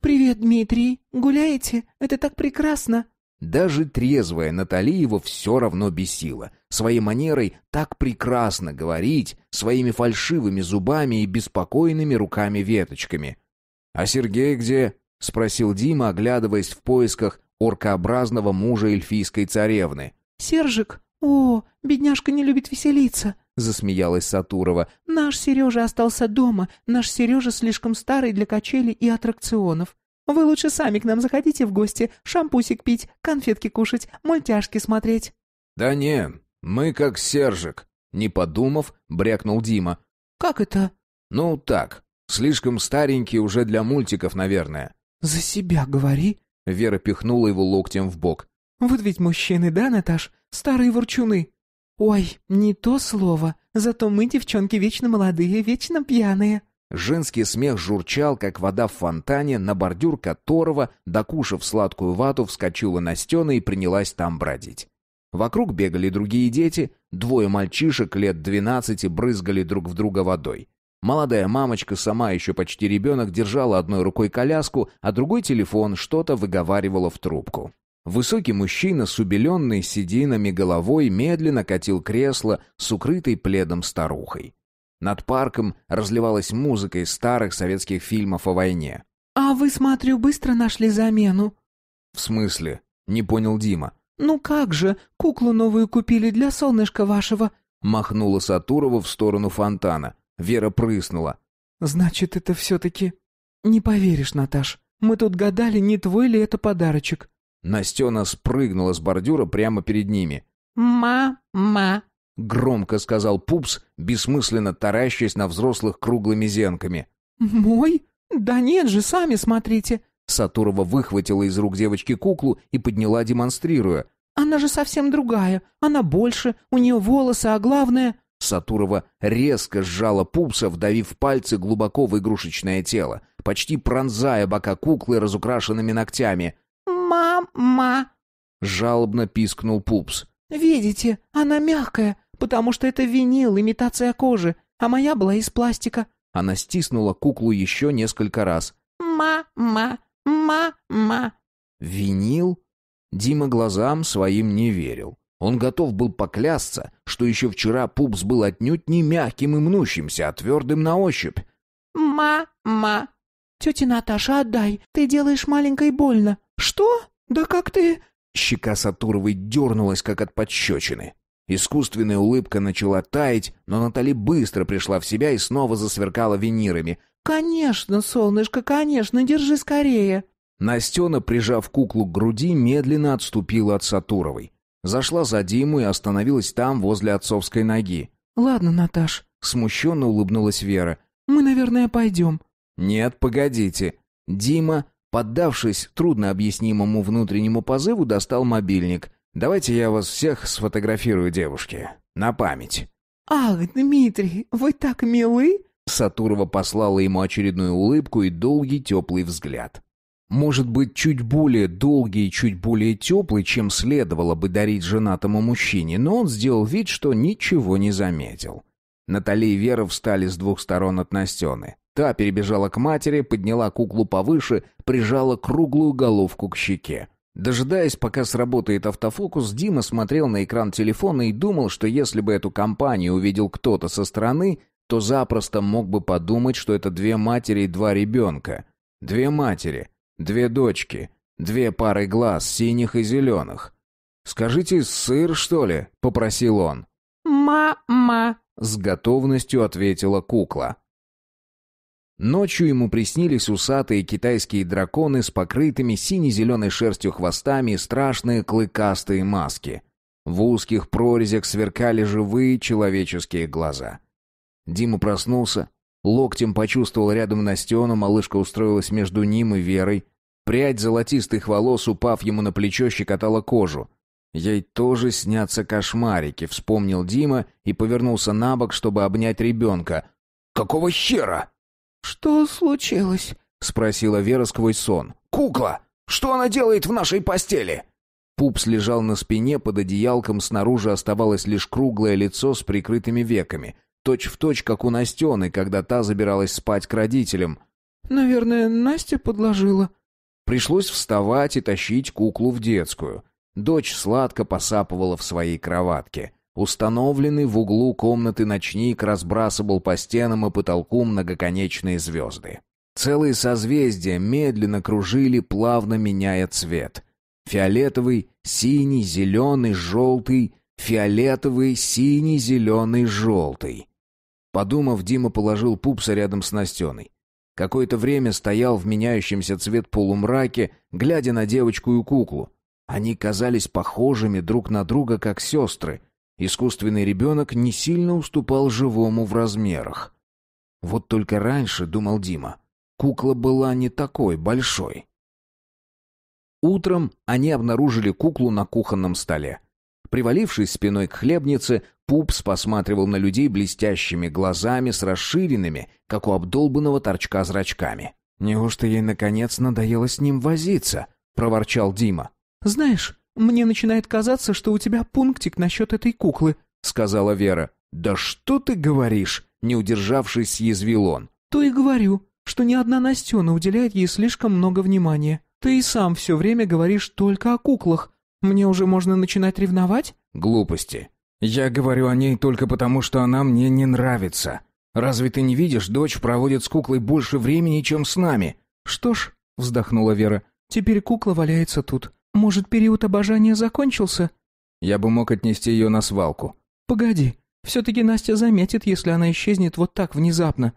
«Привет, Дмитрий! Гуляете? Это так прекрасно!» Даже трезвая Натали его все равно бесила. Своей манерой так прекрасно говорить, своими фальшивыми зубами и беспокойными руками-веточками. «А Сергей где?» — спросил Дима, оглядываясь в поисках оркообразного мужа эльфийской царевны. «Сержик? О, бедняжка не любит веселиться!» — засмеялась Сатурова. «Наш Сережа остался дома. Наш Сережа слишком старый для качелей и аттракционов. Вы лучше сами к нам заходите в гости, шампусик пить, конфетки кушать, мультяшки смотреть». «Да не, мы как Сержик», — не подумав, брякнул Дима. «Как это?» «Ну так, слишком старенький уже для мультиков, наверное». «За себя говори», — Вера пихнула его локтем в бок. «Вот ведь мужчины, да, Наташ? Старые ворчуны». «Ой, не то слово. Зато мы, девчонки, вечно молодые, вечно пьяные». Женский смех журчал, как вода в фонтане, на бордюр которого, докушав сладкую вату, вскочила на Настена и принялась там бродить. Вокруг бегали другие дети, двое мальчишек лет двенадцати брызгали друг в друга водой. Молодая мамочка, сама еще почти ребенок, держала одной рукой коляску, а другой телефон что-то выговаривала в трубку. Высокий мужчина с убеленной сединами головой медленно катил кресло с укрытой пледом старухой. Над парком разливалась музыка из старых советских фильмов о войне. «А вы, смотрю, быстро нашли замену». «В смысле?» — не понял Дима. «Ну как же, куклу новую купили для солнышка вашего», — махнула Сатурова в сторону фонтана. Вера прыснула. «Значит, это все-таки...» «Не поверишь, Наташ, мы тут гадали, не твой ли это подарочек». Настена спрыгнула с бордюра прямо перед ними. «Мама!» громко сказал Пупс, бессмысленно таращаясь на взрослых круглыми зенками. «Мой? Да нет же, сами смотрите!» Сатурова выхватила из рук девочки куклу и подняла, демонстрируя. «Она же совсем другая, она больше, у нее волосы, а главное...» Сатурова резко сжала пупса, вдавив пальцы глубоко в игрушечное тело, почти пронзая бока куклы разукрашенными ногтями. «Мама!» — жалобно пискнул пупс. «Видите, она мягкая, «Потому что это винил, имитация кожи, а моя была из пластика». Она стиснула куклу еще несколько раз. «Ма-ма, ма-ма». «Винил?» Дима глазам своим не верил. Он готов был поклясться, что еще вчера пупс был отнюдь не мягким и мнущимся, а твердым на ощупь. «Ма-ма!» «Тетя Наташа, отдай! Ты делаешь маленькой больно!» «Что? Да как ты...» Щека Сатуровой дернулась, как от подщечины. Искусственная улыбка начала таять, но Натали быстро пришла в себя и снова засверкала винирами. «Конечно, солнышко, конечно, держи скорее!» Настена, прижав куклу к груди, медленно отступила от Сатуровой. Зашла за Диму и остановилась там, возле отцовской ноги. «Ладно, Наташ», — смущенно улыбнулась Вера. «Мы, наверное, пойдем». «Нет, погодите». Дима, поддавшись труднообъяснимому внутреннему позыву, достал мобильник. Давайте я вас всех сфотографирую, девушки. На память». «Ах, Дмитрий, вы так милы!» Сатурова послала ему очередную улыбку и долгий теплый взгляд. Может быть, чуть более долгий и чуть более теплый, чем следовало бы дарить женатому мужчине, но он сделал вид, что ничего не заметил. Натали и Вера встали с двух сторон от Настены. Та перебежала к матери, подняла куклу повыше, прижала круглую головку к щеке. Дожидаясь, пока сработает автофокус, Дима смотрел на экран телефона и думал, что если бы эту компанию увидел кто-то со стороны, то запросто мог бы подумать, что это две матери и два ребенка. Две матери, две дочки, две пары глаз, синих и зеленых. «Скажите, сыр, что ли?» — попросил он. «Мама», — с готовностью ответила кукла. Ночью ему приснились усатые китайские драконы с покрытыми сине-зеленой шерстью хвостами и страшные клыкастые маски. В узких прорезях сверкали живые человеческие глаза. Дима проснулся, локтем почувствовал рядом на стену малышка устроилась между ним и Верой. Прядь золотистых волос, упав ему на плечо, щекотала кожу. «Ей тоже снятся кошмарики», — вспомнил Дима и повернулся на бок, чтобы обнять ребенка. «Какого хера?» «Что случилось?» — спросила Вера сквозь сон. «Кукла! Что она делает в нашей постели?» Пупс лежал на спине под одеялком, снаружи оставалось лишь круглое лицо с прикрытыми веками, точь в точь, как у Настены, когда та забиралась спать к родителям. «Наверное, Настя подложила». Пришлось вставать и тащить куклу в детскую. Дочь сладко посапывала в своей кроватке. Установленный в углу комнаты ночник разбрасывал по стенам и потолку многоконечные звезды. Целые созвездия медленно кружили, плавно меняя цвет. Фиолетовый, синий, зеленый, желтый, фиолетовый, синий, зеленый, желтый. Подумав, Дима положил пупса рядом с Настеной. Какое-то время стоял в меняющемся цвет полумраке, глядя на девочку и куклу. Они казались похожими друг на друга, как сестры — Искусственный ребенок не сильно уступал живому в размерах. Вот только раньше, думал Дима, кукла была не такой большой. Утром они обнаружили куклу на кухонном столе. Привалившись спиной к хлебнице, Пупс посматривал на людей блестящими глазами с расширенными, как у обдолбанного торчка зрачками. «Неужто ей, наконец, надоело с ним возиться?» — проворчал Дима. «Знаешь, «Мне начинает казаться, что у тебя пунктик насчет этой куклы», — сказала Вера. «Да что ты говоришь?» — не удержавшись, съязвил он. «То и говорю, что ни одна Настена уделяет ей слишком много внимания. Ты и сам все время говоришь только о куклах. Мне уже можно начинать ревновать?» «Глупости. Я говорю о ней только потому, что она мне не нравится. Разве ты не видишь, дочь проводит с куклой больше времени, чем с нами?» «Что ж», — вздохнула Вера, — «теперь кукла валяется тут. Может, период обожания закончился? Я бы мог отнести ее на свалку. Погоди, все-таки Настя заметит, если она исчезнет вот так внезапно.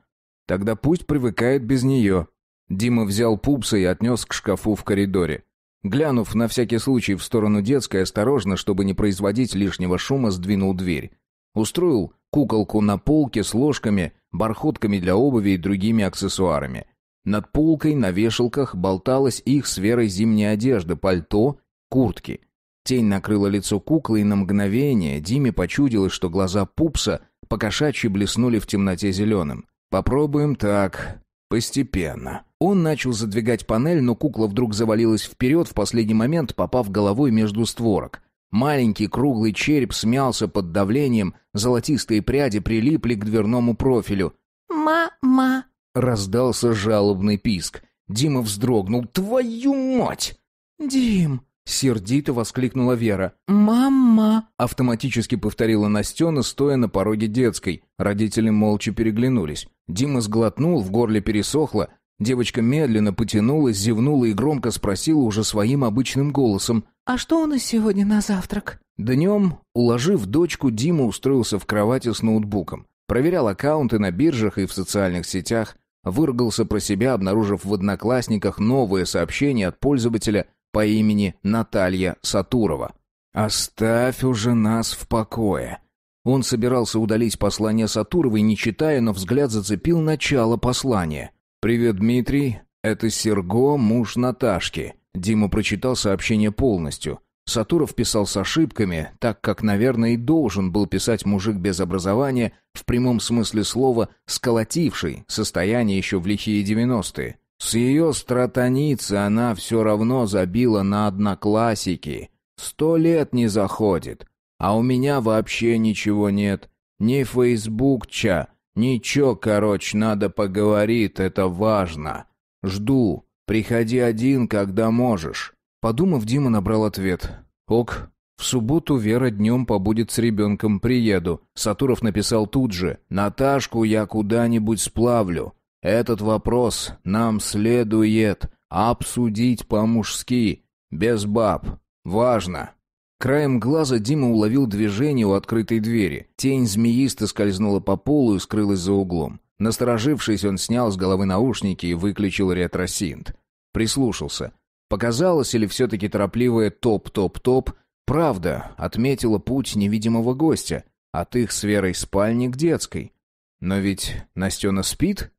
Тогда пусть привыкает без нее. Дима взял пупса и отнес к шкафу в коридоре. Глянув на всякий случай в сторону детской, осторожно, чтобы не производить лишнего шума, сдвинул дверь. Устроил куколку на полке с ложками, бархотками для обуви и другими аксессуарами. Над полкой на вешалках болталась их с Верой зимняя одежда, пальто, куртки. Тень накрыла лицо куклы, и на мгновение Диме почудилось, что глаза пупса покошачьи блеснули в темноте зеленым. «Попробуем так. Постепенно». Он начал задвигать панель, но кукла вдруг завалилась вперед в последний момент, попав головой между створок. Маленький круглый череп смялся под давлением, золотистые пряди прилипли к дверному профилю. «Мама!» Раздался жалобный писк. Дима вздрогнул. «Твою мать!» «Дим!» — сердито воскликнула Вера. «Мама!» — автоматически повторила Настена, стоя на пороге детской. Родители молча переглянулись. Дима сглотнул, в горле пересохло. Девочка медленно потянулась, зевнула и громко спросила уже своим обычным голосом. «А что у нас сегодня на завтрак?» Днем, уложив дочку, Дима устроился в кровати с ноутбуком. Проверял аккаунты на биржах и в социальных сетях. Выругался про себя, обнаружив в «Одноклассниках» новое сообщение от пользователя по имени Наталья Сатурова. «Оставь уже нас в покое». Он собирался удалить послание Сатуровой, не читая, но взгляд зацепил начало послания. «Привет, Дмитрий. Это Серго, муж Наташки». Дима прочитал сообщение полностью. Сатуров писал с ошибками, так как, наверное, и должен был писать мужик без образования, в прямом смысле слова «сколотивший» состояние еще в лихие девяностые. С ее стратаницы она все равно забила на одноклассики. Сто лет не заходит. А у меня вообще ничего нет. Ни фейсбукча, ничего, короче, надо поговорить, это важно. Жду. Приходи один, когда можешь. Подумав, Дима набрал ответ. «Ок, в субботу Вера днем побудет с ребенком, приеду». Сатуров написал тут же. «Наташку я куда-нибудь сплавлю. Этот вопрос нам следует обсудить по-мужски, без баб. Важно». Краем глаза Дима уловил движение у открытой двери. Тень змеисто скользнула по полу и скрылась за углом. Насторожившись, он снял с головы наушники и выключил ретро-синт. Прислушался. Показалось или все-таки торопливое топ-топ-топ, правда, отметила путь невидимого гостя от их с Верой спальни к детской. Но ведь Настена спит?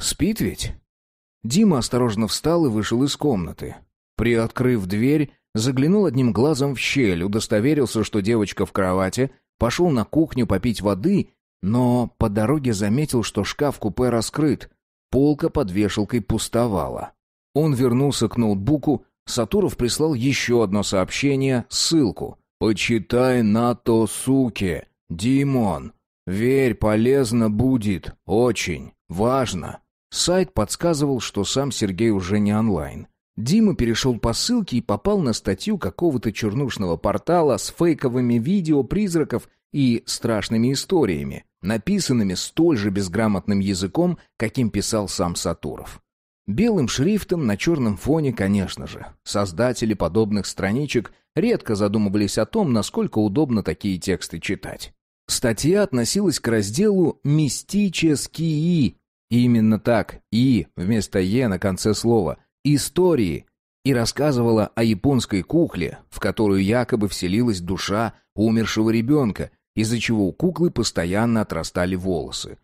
Спит ведь? Дима осторожно встал и вышел из комнаты. Приоткрыв дверь, заглянул одним глазом в щель, удостоверился, что девочка в кровати, пошел на кухню попить воды, но по дороге заметил, что шкаф-купе раскрыт, полка под вешалкой пустовала. Он вернулся к ноутбуку, Сатуров прислал еще одно сообщение, ссылку. «Почитай на то суки! Димон! Верь, полезно будет! Очень! Важно!» Сайт подсказывал, что сам Сергей уже не онлайн. Дима перешел по ссылке и попал на статью какого-то чернушного портала с фейковыми видео призраков и страшными историями, написанными столь же безграмотным языком, каким писал сам Сатуров. Белым шрифтом на черном фоне, конечно же. Создатели подобных страничек редко задумывались о том, насколько удобно такие тексты читать. Статья относилась к разделу «Мистические». Именно так «и» вместо «е» на конце слова «истории» и рассказывала о японской кукле, в которую якобы вселилась душа умершего ребенка, из-за чего у куклы постоянно отрастали волосы.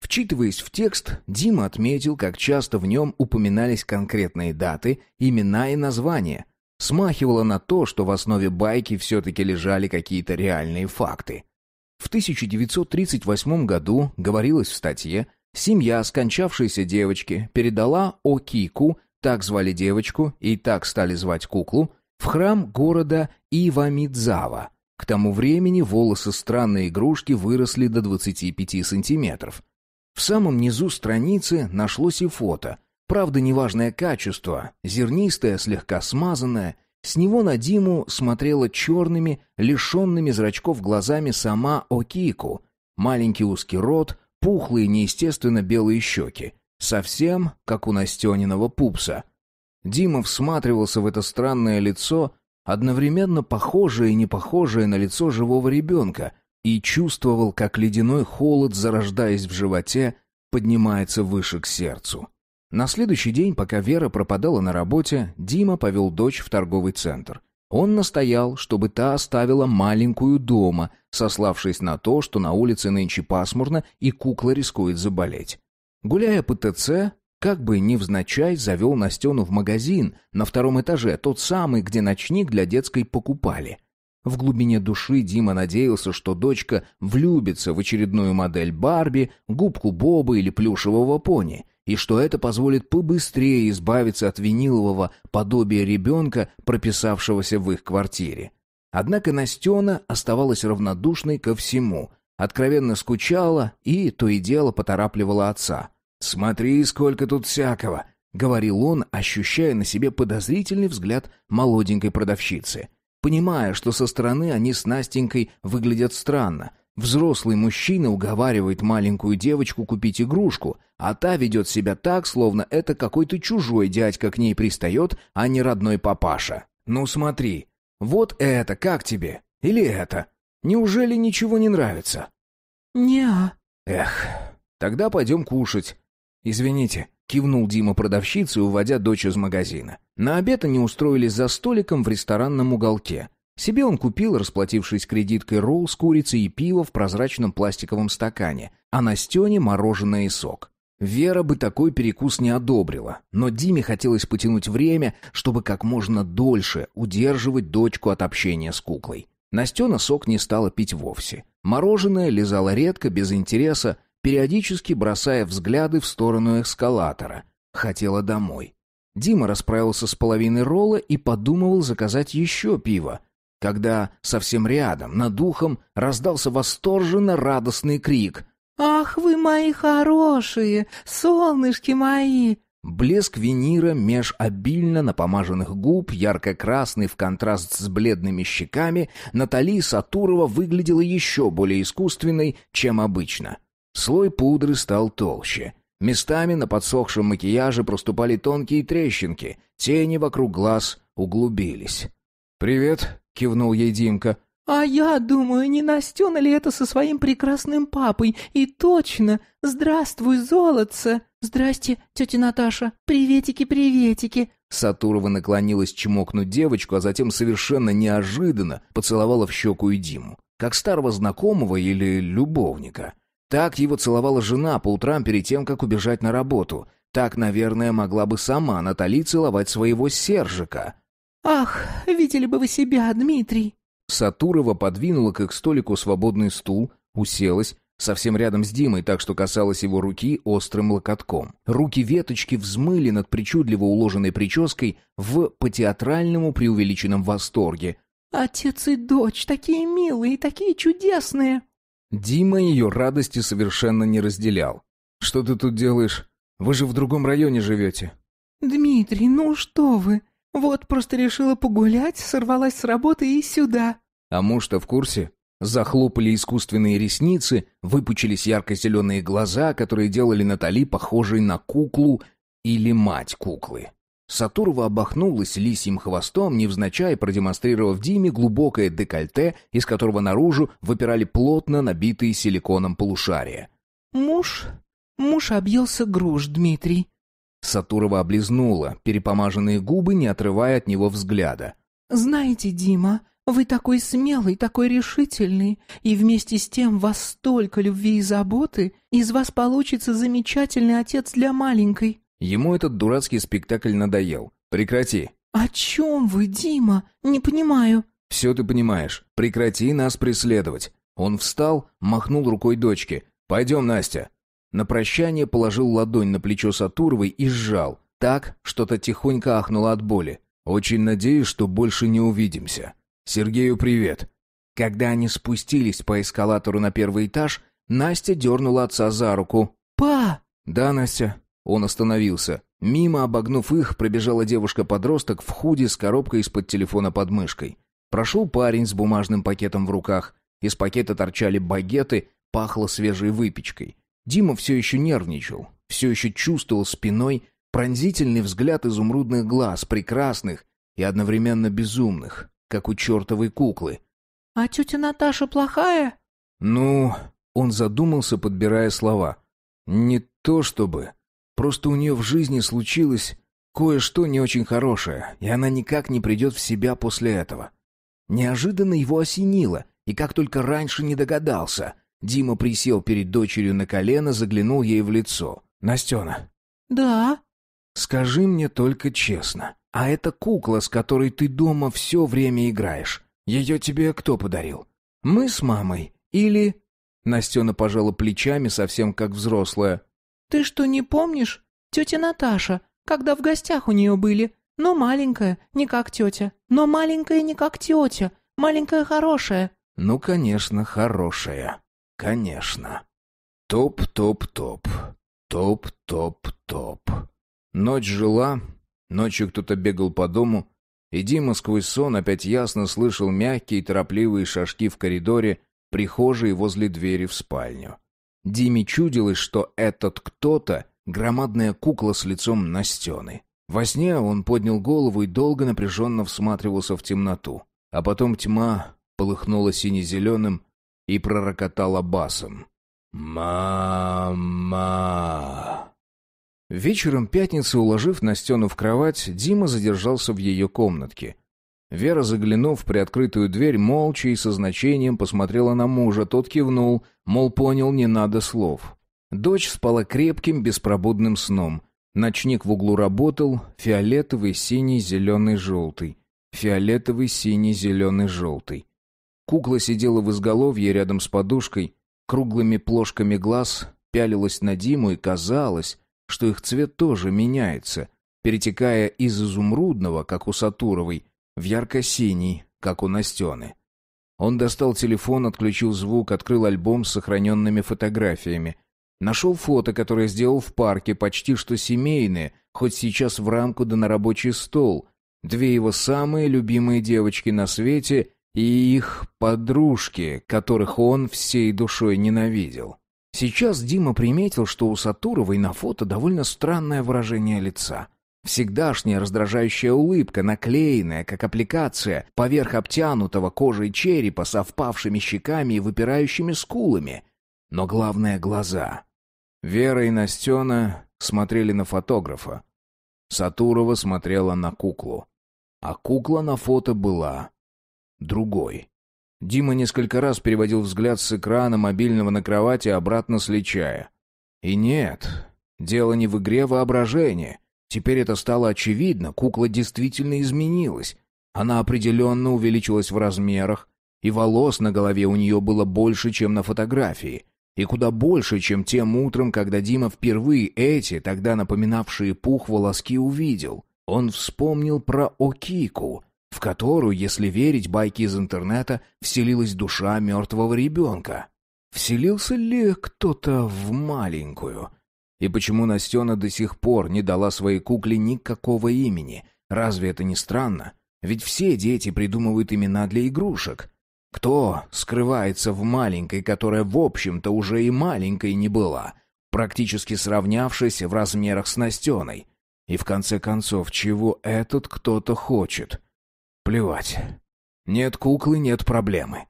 Вчитываясь в текст, Дима отметил, как часто в нем упоминались конкретные даты, имена и названия. Смахивало на то, что в основе байки все-таки лежали какие-то реальные факты. В 1938 году, говорилось в статье, семья скончавшейся девочки передала Окику, так звали девочку и так стали звать куклу, в храм города Ивамидзава. К тому времени волосы странной игрушки выросли до 25 сантиметров. В самом низу страницы нашлось и фото. Правда, неважное качество, зернистое, слегка смазанное. С него на Диму смотрела черными, лишенными зрачков глазами сама Окику. Маленький узкий рот, пухлые, неестественно белые щеки. Совсем, как у Настениного пупса. Дима всматривался в это странное лицо, одновременно похожее и непохожее на лицо живого ребенка, и чувствовал, как ледяной холод, зарождаясь в животе, поднимается выше к сердцу. На следующий день, пока Вера пропадала на работе, Дима повел дочь в торговый центр. Он настоял, чтобы та оставила маленькую дома, сославшись на то, что на улице нынче пасмурно и кукла рискует заболеть. Гуляя по ТЦ, как бы невзначай завел Настену в магазин на втором этаже, тот самый, где ночник для детской покупали – в глубине души Дима надеялся, что дочка влюбится в очередную модель Барби, губку Боба или плюшевого пони, и что это позволит побыстрее избавиться от винилового подобия ребенка, прописавшегося в их квартире. Однако Настена оставалась равнодушной ко всему, откровенно скучала и то и дело поторапливала отца. «Смотри, сколько тут всякого!» — говорил он, ощущая на себе подозрительный взгляд молоденькой продавщицы — Понимая, что со стороны они с Настенькой выглядят странно, Взрослый мужчина уговаривает маленькую девочку купить игрушку, а та ведет себя так, словно это какой-то чужой дядька к ней пристает, а не родной папаша. «Ну смотри, вот это как тебе? Или это? Неужели ничего не нравится?» «Не-а». «Эх, тогда пойдем кушать. Извините, кивнул Дима продавщице, уводя дочь из магазина. На обед они устроились за столиком в ресторанном уголке. Себе он купил, расплатившись кредиткой, ролл с курицей и пиво в прозрачном пластиковом стакане, а на стене мороженое и сок. Вера бы такой перекус не одобрила, но Диме хотелось потянуть время, чтобы как можно дольше удерживать дочку от общения с куклой. Настена сок не стала пить вовсе. Мороженое лизала редко, без интереса, периодически бросая взгляды в сторону эскалатора. Хотела домой. Дима расправился с половиной ролла и подумывал заказать еще пиво, когда совсем рядом, над духом, раздался восторженно радостный крик. «Ах вы мои хорошие! Солнышки мои!» Блеск винира меж обильно напомаженных губ, ярко-красный в контраст с бледными щеками, Натали Сатурова выглядела еще более искусственной, чем обычно. Слой пудры стал толще. Местами на подсохшем макияже проступали тонкие трещинки, тени вокруг глаз углубились. «Привет», — кивнул ей Димка. «А я думаю, не Настена ли это со своим прекрасным папой? И точно! Здравствуй, золотце!» «Здрасте, тетя Наташа! Приветики, приветики!» Сатурова наклонилась чмокнуть девочку, а затем совершенно неожиданно поцеловала в щеку и Диму, как старого знакомого или любовника — так его целовала жена по утрам перед тем, как убежать на работу. Так, наверное, могла бы сама Натали целовать своего Сержика. «Ах, видели бы вы себя, Дмитрий!» Сатурова подвинула к их столику свободный стул, уселась, совсем рядом с Димой, так что касалась его руки острым локотком. Руки веточки взмыли над причудливо уложенной прической в по-театральному преувеличенном восторге. «Отец и дочь такие милые, такие чудесные!» Дима ее радости совершенно не разделял. «Что ты тут делаешь? Вы же в другом районе живете». «Дмитрий, ну что вы? Вот просто решила погулять, сорвалась с работы и сюда». «А муж-то в курсе?» Захлопали искусственные ресницы, выпучились ярко-зеленые глаза, которые делали Натали похожей на куклу или мать куклы. Сатурова обахнулась лисьим хвостом, невзначай продемонстрировав Диме глубокое декольте, из которого наружу выпирали плотно набитые силиконом полушария. «Муж? Муж объелся груш, Дмитрий». Сатурова облизнула, перепомаженные губы, не отрывая от него взгляда. «Знаете, Дима, вы такой смелый, такой решительный, и вместе с тем вас столько любви и заботы, из вас получится замечательный отец для маленькой». Ему этот дурацкий спектакль надоел. Прекрати. О чем вы, Дима? Не понимаю. Все ты понимаешь. Прекрати нас преследовать. Он встал, махнул рукой дочке. Пойдем, Настя. На прощание положил ладонь на плечо Сатуровой и сжал. Так что-то тихонько ахнуло от боли. Очень надеюсь, что больше не увидимся. Сергею привет. Когда они спустились по эскалатору на первый этаж, Настя дернула отца за руку. «Па!» «Да, Настя». Он остановился. Мимо, обогнув их, пробежала девушка-подросток в худи с коробкой из-под телефона под мышкой. Прошел парень с бумажным пакетом в руках. Из пакета торчали багеты, пахло свежей выпечкой. Дима все еще нервничал, все еще чувствовал спиной пронзительный взгляд изумрудных глаз, прекрасных и одновременно безумных, как у чертовой куклы. «А тетя Наташа плохая?» «Ну...» — он задумался, подбирая слова. «Не то чтобы...» Просто у нее в жизни случилось кое-что не очень хорошее, и она никак не придет в себя после этого. Неожиданно его осенило, и как только раньше не догадался. Дима присел перед дочерью на колено, заглянул ей в лицо. «Настена». «Да». «Скажи мне только честно, а эта кукла, с которой ты дома все время играешь, ее тебе кто подарил? Мы с мамой? Или...» Настена пожала плечами, совсем как взрослая. «Ты что, не помнишь? Тетя Наташа, когда в гостях у нее были, но маленькая, не как тетя, но маленькая, не как тетя, маленькая хорошая». «Ну, конечно, хорошая. Конечно». Топ-топ-топ. Топ-топ-топ. Ночь жила, ночью кто-то бегал по дому, и Дима сквозь сон опять ясно слышал мягкие торопливые шажки в коридоре, прихожей возле двери в спальню. Диме чудилось, что этот кто-то — громадная кукла с лицом Настены. Во сне он поднял голову и долго напряженно всматривался в темноту. А потом тьма полыхнула сине-зеленым и пророкотала басом. «Мама!» Вечером пятницы, уложив Настену в кровать, Дима задержался в ее комнатке — Вера, заглянув в приоткрытую дверь, молча и со значением посмотрела на мужа. Тот кивнул, мол, понял, не надо слов. Дочь спала крепким, беспробудным сном. Ночник в углу работал, фиолетовый, синий, зеленый, желтый. Фиолетовый, синий, зеленый, желтый. Кукла сидела в изголовье рядом с подушкой, круглыми плошками глаз пялилась на Диму и казалось, что их цвет тоже меняется, перетекая из изумрудного, как у Сатуровой, в ярко-синий, как у Настены. Он достал телефон, отключил звук, открыл альбом с сохраненными фотографиями. Нашел фото, которое сделал в парке, почти что семейные, хоть сейчас в рамку да на рабочий стол. Две его самые любимые девочки на свете и их подружки, которых он всей душой ненавидел. Сейчас Дима приметил, что у Сатуровой на фото довольно странное выражение лица — Всегдашняя раздражающая улыбка, наклеенная, как аппликация, поверх обтянутого кожей черепа со впавшими щеками и выпирающими скулами. Но главное — глаза. Вера и Настена смотрели на фотографа. Сатурова смотрела на куклу. А кукла на фото была другой. Дима несколько раз переводил взгляд с экрана мобильного на кровати, обратно сличая. И нет, дело не в игре воображения — Теперь это стало очевидно, кукла действительно изменилась. Она определенно увеличилась в размерах, и волос на голове у нее было больше, чем на фотографии, и куда больше, чем тем утром, когда Дима впервые эти, тогда напоминавшие пух, волоски увидел. Он вспомнил про Окику, в которую, если верить байке из интернета, вселилась душа мертвого ребенка. Вселился ли кто-то в маленькую, и почему Настена до сих пор не дала своей кукле никакого имени? Разве это не странно? Ведь все дети придумывают имена для игрушек. Кто скрывается в маленькой, которая, в общем-то, уже и маленькой не была, практически сравнявшись в размерах с Настеной? И в конце концов, чего этот кто-то хочет? Плевать. Нет куклы, нет проблемы.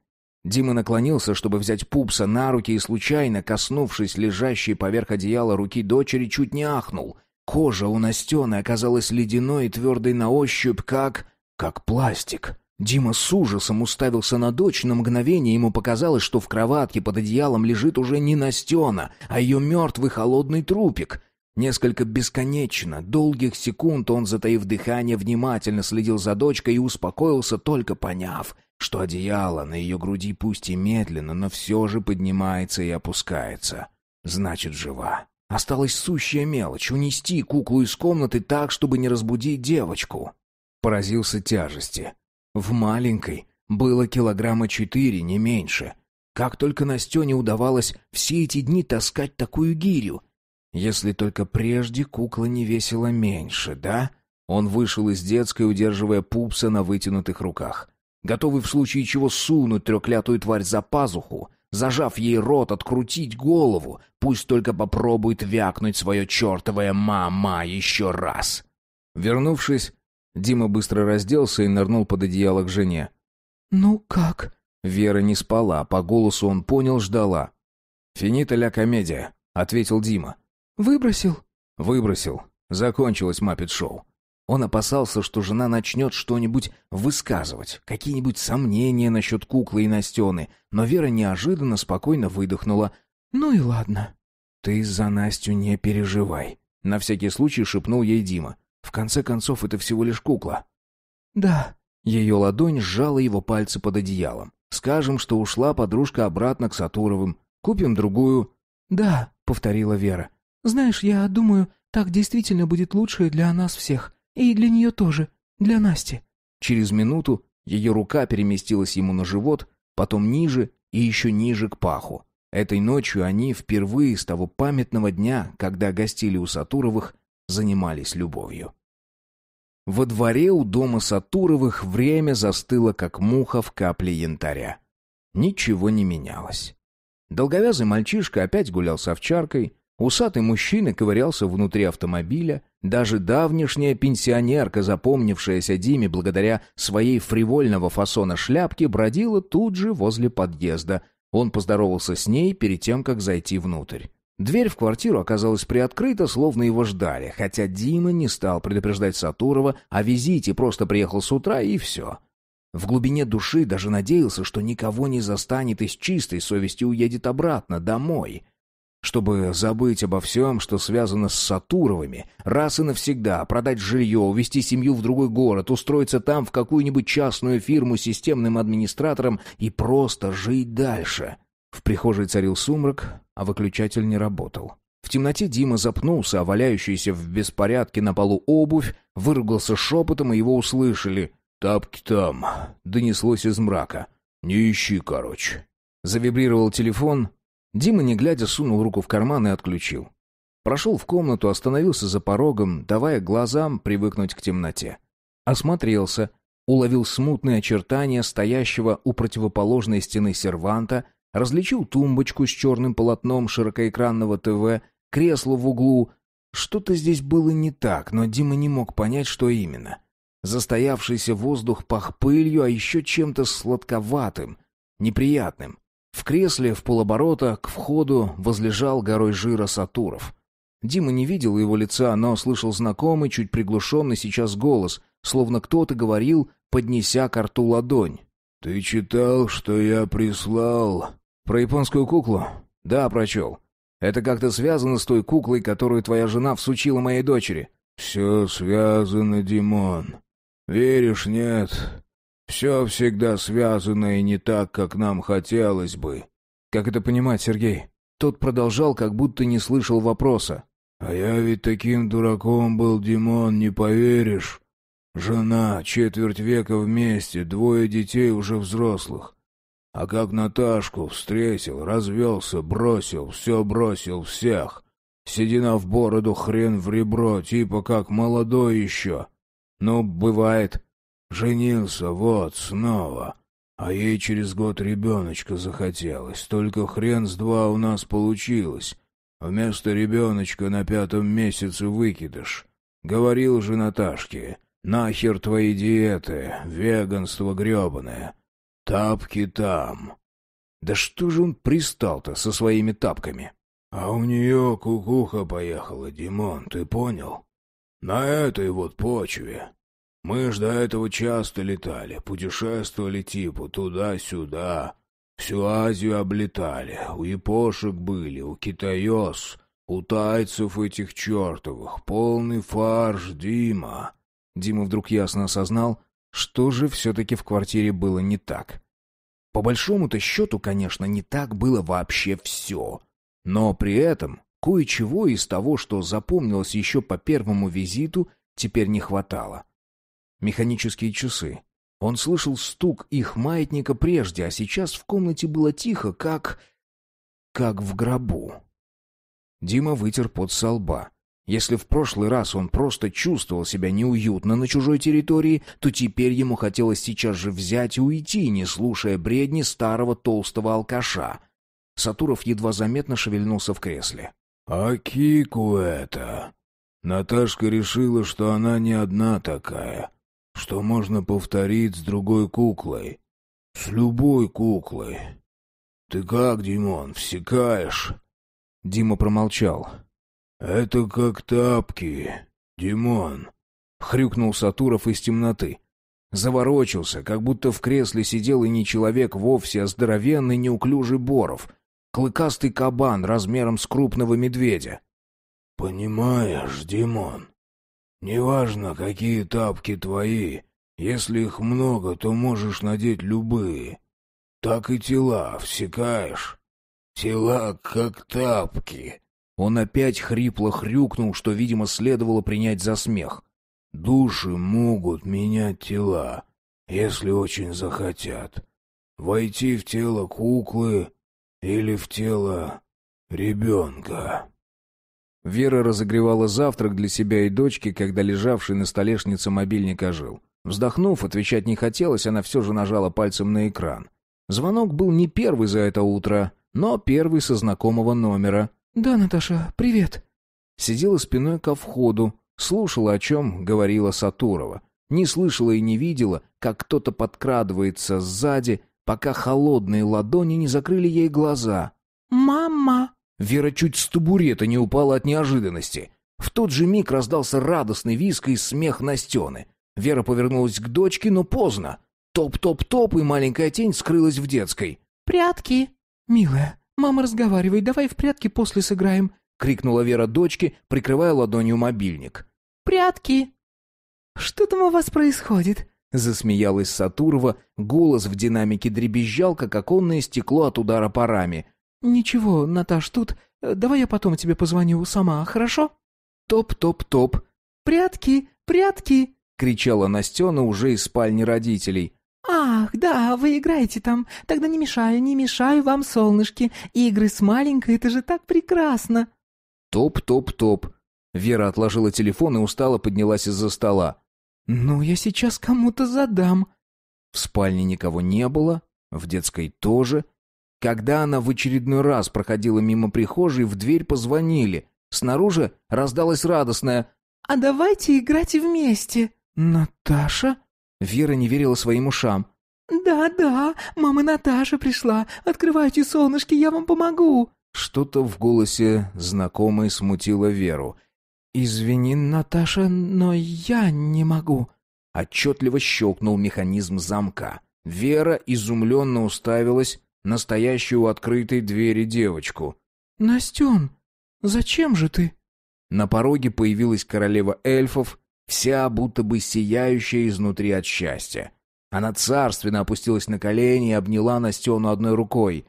Дима наклонился, чтобы взять пупса на руки и, случайно, коснувшись лежащей поверх одеяла руки дочери, чуть не ахнул. Кожа у Настены оказалась ледяной и твердой на ощупь, как... как пластик. Дима с ужасом уставился на дочь, на мгновение ему показалось, что в кроватке под одеялом лежит уже не Настена, а ее мертвый холодный трупик. Несколько бесконечно, долгих секунд он, затаив дыхание, внимательно следил за дочкой и успокоился, только поняв — что одеяло на ее груди пусть и медленно, но все же поднимается и опускается. Значит, жива. Осталась сущая мелочь — унести куклу из комнаты так, чтобы не разбудить девочку. Поразился тяжести. В маленькой было килограмма четыре, не меньше. Как только Настене удавалось все эти дни таскать такую гирю. Если только прежде кукла не весила меньше, да? Он вышел из детской, удерживая пупса на вытянутых руках готовый в случае чего сунуть трехлятую тварь за пазуху, зажав ей рот, открутить голову, пусть только попробует вякнуть свое чертовое «мама» еще раз. Вернувшись, Дима быстро разделся и нырнул под одеяло к жене. «Ну как?» Вера не спала, а по голосу он понял, ждала. «Финита ля комедия», — ответил Дима. «Выбросил?» «Выбросил. Закончилось маппет-шоу. Он опасался, что жена начнет что-нибудь высказывать, какие-нибудь сомнения насчет куклы и Настены, но Вера неожиданно спокойно выдохнула. «Ну и ладно». «Ты за Настю не переживай», — на всякий случай шепнул ей Дима. «В конце концов, это всего лишь кукла». «Да». Ее ладонь сжала его пальцы под одеялом. «Скажем, что ушла подружка обратно к Сатуровым. Купим другую». «Да», — повторила Вера. «Знаешь, я думаю, так действительно будет лучше для нас всех. И для нее тоже. Для Насти». Через минуту ее рука переместилась ему на живот, потом ниже и еще ниже к паху. Этой ночью они впервые с того памятного дня, когда гостили у Сатуровых, занимались любовью. Во дворе у дома Сатуровых время застыло, как муха в капле янтаря. Ничего не менялось. Долговязый мальчишка опять гулял с овчаркой, усатый мужчина ковырялся внутри автомобиля, даже давнишняя пенсионерка, запомнившаяся Диме благодаря своей фривольного фасона шляпки, бродила тут же возле подъезда. Он поздоровался с ней перед тем, как зайти внутрь. Дверь в квартиру оказалась приоткрыта, словно его ждали, хотя Дима не стал предупреждать Сатурова о визите, просто приехал с утра и все. В глубине души даже надеялся, что никого не застанет и с чистой совестью уедет обратно, домой — чтобы забыть обо всем, что связано с Сатуровыми, раз и навсегда, продать жилье, увезти семью в другой город, устроиться там в какую-нибудь частную фирму системным администратором и просто жить дальше. В прихожей царил сумрак, а выключатель не работал. В темноте Дима запнулся, а валяющийся в беспорядке на полу обувь выругался шепотом, и его услышали. «Тапки там», — донеслось из мрака. «Не ищи, короче». Завибрировал телефон, Дима, не глядя, сунул руку в карман и отключил. Прошел в комнату, остановился за порогом, давая глазам привыкнуть к темноте. Осмотрелся, уловил смутные очертания стоящего у противоположной стены серванта, различил тумбочку с черным полотном широкоэкранного ТВ, кресло в углу. Что-то здесь было не так, но Дима не мог понять, что именно. Застоявшийся воздух пах пылью, а еще чем-то сладковатым, неприятным кресле в полоборота к входу возлежал горой жира Сатуров. Дима не видел его лица, но слышал знакомый, чуть приглушенный сейчас голос, словно кто-то говорил, поднеся к рту ладонь. «Ты читал, что я прислал?» «Про японскую куклу?» «Да, прочел. Это как-то связано с той куклой, которую твоя жена всучила моей дочери». «Все связано, Димон. Веришь, нет? Все всегда связано и не так, как нам хотелось бы». «Как это понимать, Сергей?» Тот продолжал, как будто не слышал вопроса. «А я ведь таким дураком был, Димон, не поверишь. Жена, четверть века вместе, двое детей уже взрослых. А как Наташку встретил, развелся, бросил, все бросил, всех. Седина в бороду, хрен в ребро, типа как молодой еще. Ну, бывает. Женился, вот, снова. А ей через год ребеночка захотелось. Только хрен с два у нас получилось. Вместо ребеночка на пятом месяце выкидыш. Говорил же Наташке, нахер твои диеты, веганство гребаное. Тапки там. Да что же он пристал-то со своими тапками? А у нее кукуха поехала, Димон, ты понял? На этой вот почве. Мы ж до этого часто летали, путешествовали типа туда-сюда, всю Азию облетали, у япошек были, у китайос, у тайцев этих чертовых, полный фарш, Дима». Дима вдруг ясно осознал, что же все-таки в квартире было не так. По большому-то счету, конечно, не так было вообще все. Но при этом кое-чего из того, что запомнилось еще по первому визиту, теперь не хватало механические часы. Он слышал стук их маятника прежде, а сейчас в комнате было тихо, как... как в гробу. Дима вытер пот со лба. Если в прошлый раз он просто чувствовал себя неуютно на чужой территории, то теперь ему хотелось сейчас же взять и уйти, не слушая бредни старого толстого алкаша. Сатуров едва заметно шевельнулся в кресле. «А Кику это? Наташка решила, что она не одна такая что можно повторить с другой куклой. С любой куклой. Ты как, Димон, всекаешь?» Дима промолчал. «Это как тапки, Димон», — хрюкнул Сатуров из темноты. Заворочился, как будто в кресле сидел и не человек вовсе, а здоровенный неуклюжий Боров, клыкастый кабан размером с крупного медведя. «Понимаешь, Димон, «Неважно, какие тапки твои, если их много, то можешь надеть любые. Так и тела, всекаешь? Тела как тапки!» Он опять хрипло хрюкнул, что, видимо, следовало принять за смех. «Души могут менять тела, если очень захотят. Войти в тело куклы или в тело ребенка». Вера разогревала завтрак для себя и дочки, когда лежавший на столешнице мобильник ожил. Вздохнув, отвечать не хотелось, она все же нажала пальцем на экран. Звонок был не первый за это утро, но первый со знакомого номера. «Да, Наташа, привет». Сидела спиной ко входу, слушала, о чем говорила Сатурова. Не слышала и не видела, как кто-то подкрадывается сзади, пока холодные ладони не закрыли ей глаза. «Мама!» Вера чуть с табурета не упала от неожиданности. В тот же миг раздался радостный визг и смех Настены. Вера повернулась к дочке, но поздно. Топ-топ-топ, и маленькая тень скрылась в детской. «Прятки!» «Милая, мама разговаривает, давай в прятки после сыграем», — крикнула Вера дочке, прикрывая ладонью мобильник. «Прятки!» «Что там у вас происходит?» Засмеялась Сатурова, голос в динамике дребезжал, как оконное стекло от удара парами — «Ничего, Наташ, тут... Э, давай я потом тебе позвоню сама, хорошо?» «Топ-топ-топ!» «Прятки! Прятки!» — кричала Настена уже из спальни родителей. «Ах, да, вы играете там. Тогда не мешаю, не мешаю вам, солнышки. Игры с маленькой — это же так прекрасно!» «Топ-топ-топ!» Вера отложила телефон и устало поднялась из-за стола. «Ну, я сейчас кому-то задам!» В спальне никого не было, в детской тоже — когда она в очередной раз проходила мимо прихожей, в дверь позвонили. Снаружи раздалось радостное «А давайте играть вместе». «Наташа?» Вера не верила своим ушам. «Да-да, мама Наташа пришла. Открывайте, солнышки, я вам помогу». Что-то в голосе знакомой смутило Веру. «Извини, Наташа, но я не могу». Отчетливо щелкнул механизм замка. Вера изумленно уставилась настоящую открытой двери девочку. «Настен, зачем же ты?» На пороге появилась королева эльфов, вся будто бы сияющая изнутри от счастья. Она царственно опустилась на колени и обняла Настену одной рукой.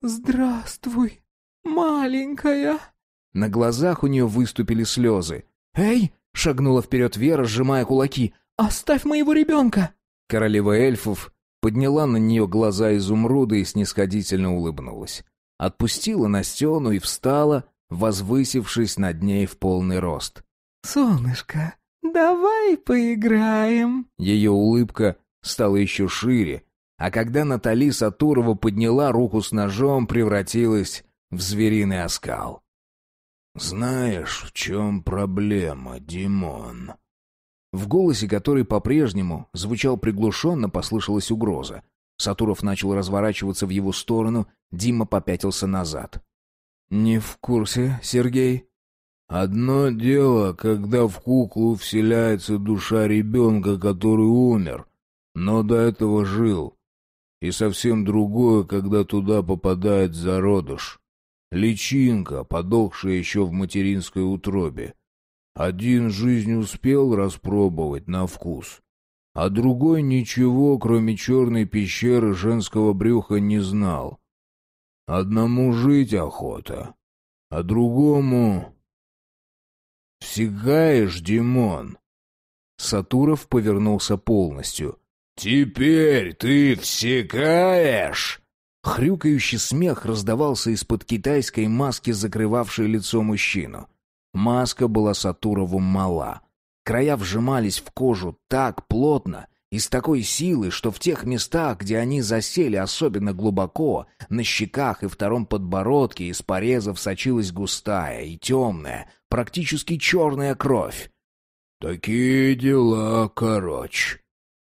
«Здравствуй, маленькая!» На глазах у нее выступили слезы. «Эй!» — шагнула вперед Вера, сжимая кулаки. «Оставь моего ребенка!» Королева эльфов подняла на нее глаза изумруда и снисходительно улыбнулась. Отпустила Настену и встала, возвысившись над ней в полный рост. «Солнышко, давай поиграем!» Ее улыбка стала еще шире, а когда Натали Сатурова подняла руку с ножом, превратилась в звериный оскал. «Знаешь, в чем проблема, Димон?» в голосе который по-прежнему звучал приглушенно, послышалась угроза. Сатуров начал разворачиваться в его сторону, Дима попятился назад. «Не в курсе, Сергей?» «Одно дело, когда в куклу вселяется душа ребенка, который умер, но до этого жил, и совсем другое, когда туда попадает зародыш, личинка, подохшая еще в материнской утробе». Один жизнь успел распробовать на вкус, а другой ничего, кроме черной пещеры женского брюха, не знал. Одному жить охота, а другому... «Всегаешь, Димон!» Сатуров повернулся полностью. «Теперь ты всекаешь!» Хрюкающий смех раздавался из-под китайской маски, закрывавшей лицо мужчину. Маска была Сатурову мала. Края вжимались в кожу так плотно и с такой силой, что в тех местах, где они засели особенно глубоко, на щеках и втором подбородке из порезов сочилась густая и темная, практически черная кровь. «Такие дела, короче».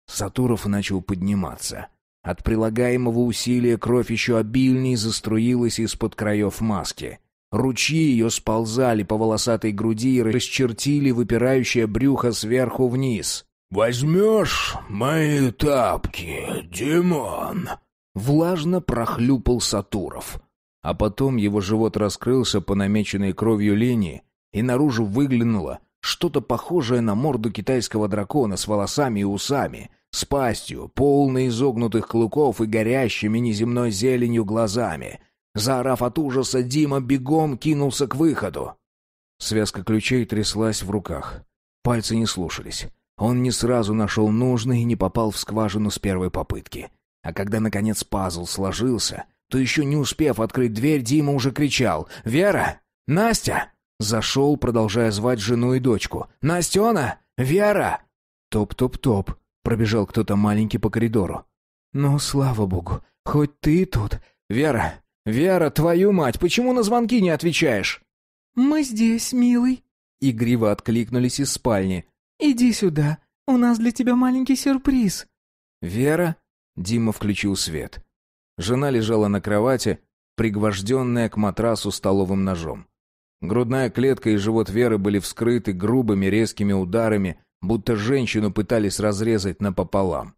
Сатуров начал подниматься. От прилагаемого усилия кровь еще обильнее заструилась из-под краев маски — Ручьи ее сползали по волосатой груди и расчертили выпирающее брюхо сверху вниз. «Возьмешь мои тапки, Димон?» Влажно прохлюпал Сатуров. А потом его живот раскрылся по намеченной кровью линии, и наружу выглянуло что-то похожее на морду китайского дракона с волосами и усами, с пастью, полной изогнутых клыков и горящими неземной зеленью глазами — Заорав от ужаса, Дима бегом кинулся к выходу. Связка ключей тряслась в руках. Пальцы не слушались. Он не сразу нашел нужный и не попал в скважину с первой попытки. А когда, наконец, пазл сложился, то еще не успев открыть дверь, Дима уже кричал «Вера! Настя!» Зашел, продолжая звать жену и дочку. «Настена! Вера!» «Топ-топ-топ!» — пробежал кто-то маленький по коридору. «Ну, слава богу, хоть ты тут!» «Вера, «Вера, твою мать, почему на звонки не отвечаешь?» «Мы здесь, милый», — игриво откликнулись из спальни. «Иди сюда, у нас для тебя маленький сюрприз». «Вера?» — Дима включил свет. Жена лежала на кровати, пригвожденная к матрасу столовым ножом. Грудная клетка и живот Веры были вскрыты грубыми резкими ударами, будто женщину пытались разрезать напополам.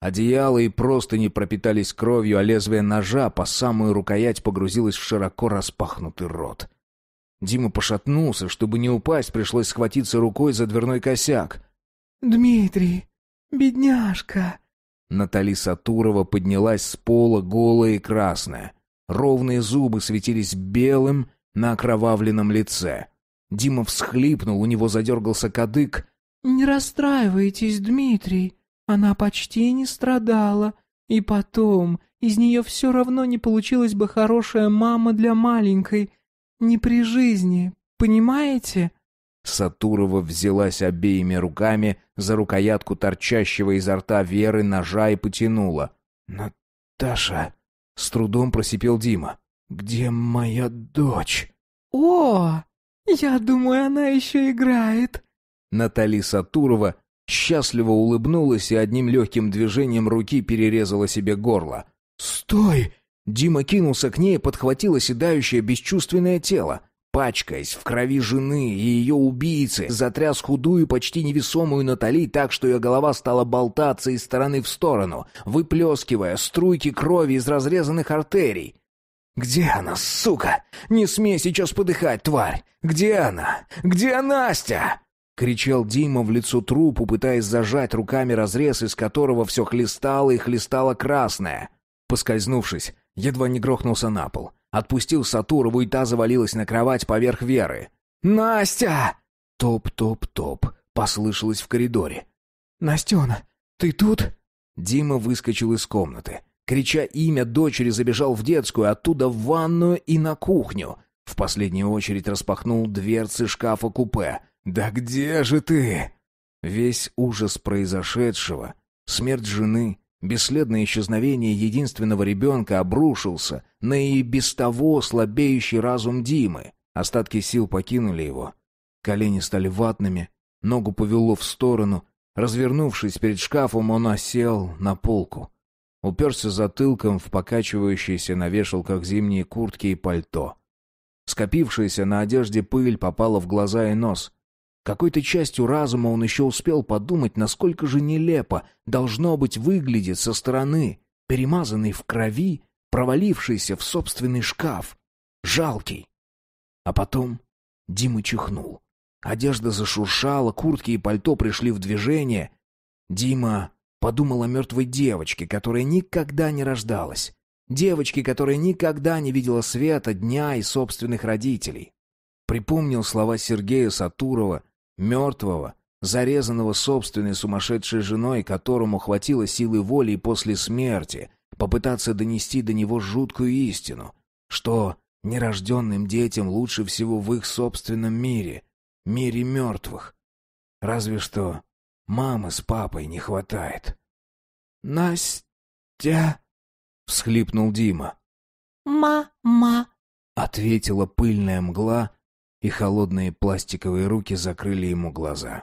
Одеяло и просто не пропитались кровью, а лезвие ножа по самую рукоять погрузилось в широко распахнутый рот. Дима пошатнулся, чтобы не упасть, пришлось схватиться рукой за дверной косяк. «Дмитрий, бедняжка!» Натали Сатурова поднялась с пола голая и красная. Ровные зубы светились белым на окровавленном лице. Дима всхлипнул, у него задергался кадык. «Не расстраивайтесь, Дмитрий. Она почти не страдала. И потом, из нее все равно не получилась бы хорошая мама для маленькой. Не при жизни, понимаете?» Сатурова взялась обеими руками за рукоятку торчащего изо рта Веры ножа и потянула. «Наташа!» — с трудом просипел Дима. «Где моя дочь?» «О, я думаю, она еще играет!» Натали Сатурова счастливо улыбнулась и одним легким движением руки перерезала себе горло. «Стой!» Дима кинулся к ней и подхватил оседающее бесчувственное тело. Пачкаясь в крови жены и ее убийцы, затряс худую, почти невесомую Натали так, что ее голова стала болтаться из стороны в сторону, выплескивая струйки крови из разрезанных артерий. «Где она, сука? Не смей сейчас подыхать, тварь! Где она? Где Настя?» — кричал Дима в лицо трупу, пытаясь зажать руками разрез, из которого все хлестало и хлестало красное. Поскользнувшись, едва не грохнулся на пол. Отпустил Сатурову, и та завалилась на кровать поверх Веры. «Настя!» Топ-топ-топ послышалось в коридоре. «Настена, ты тут?» Дима выскочил из комнаты. Крича имя дочери, забежал в детскую, оттуда в ванную и на кухню. В последнюю очередь распахнул дверцы шкафа-купе — «Да где же ты?» Весь ужас произошедшего, смерть жены, бесследное исчезновение единственного ребенка обрушился на и без того слабеющий разум Димы. Остатки сил покинули его. Колени стали ватными, ногу повело в сторону. Развернувшись перед шкафом, он осел на полку. Уперся затылком в покачивающиеся на вешалках зимние куртки и пальто. Скопившаяся на одежде пыль попала в глаза и нос — какой-то частью разума он еще успел подумать, насколько же нелепо должно быть выглядеть со стороны, перемазанный в крови, провалившийся в собственный шкаф. Жалкий. А потом Дима чихнул. Одежда зашуршала, куртки и пальто пришли в движение. Дима подумал о мертвой девочке, которая никогда не рождалась. Девочке, которая никогда не видела света, дня и собственных родителей. Припомнил слова Сергея Сатурова Мертвого, зарезанного собственной сумасшедшей женой, которому хватило силы воли и после смерти попытаться донести до него жуткую истину, что нерожденным детям лучше всего в их собственном мире, мире мертвых. Разве что мамы с папой не хватает. «Настя!» — всхлипнул Дима. «Мама!» — ответила пыльная мгла, и холодные пластиковые руки закрыли ему глаза.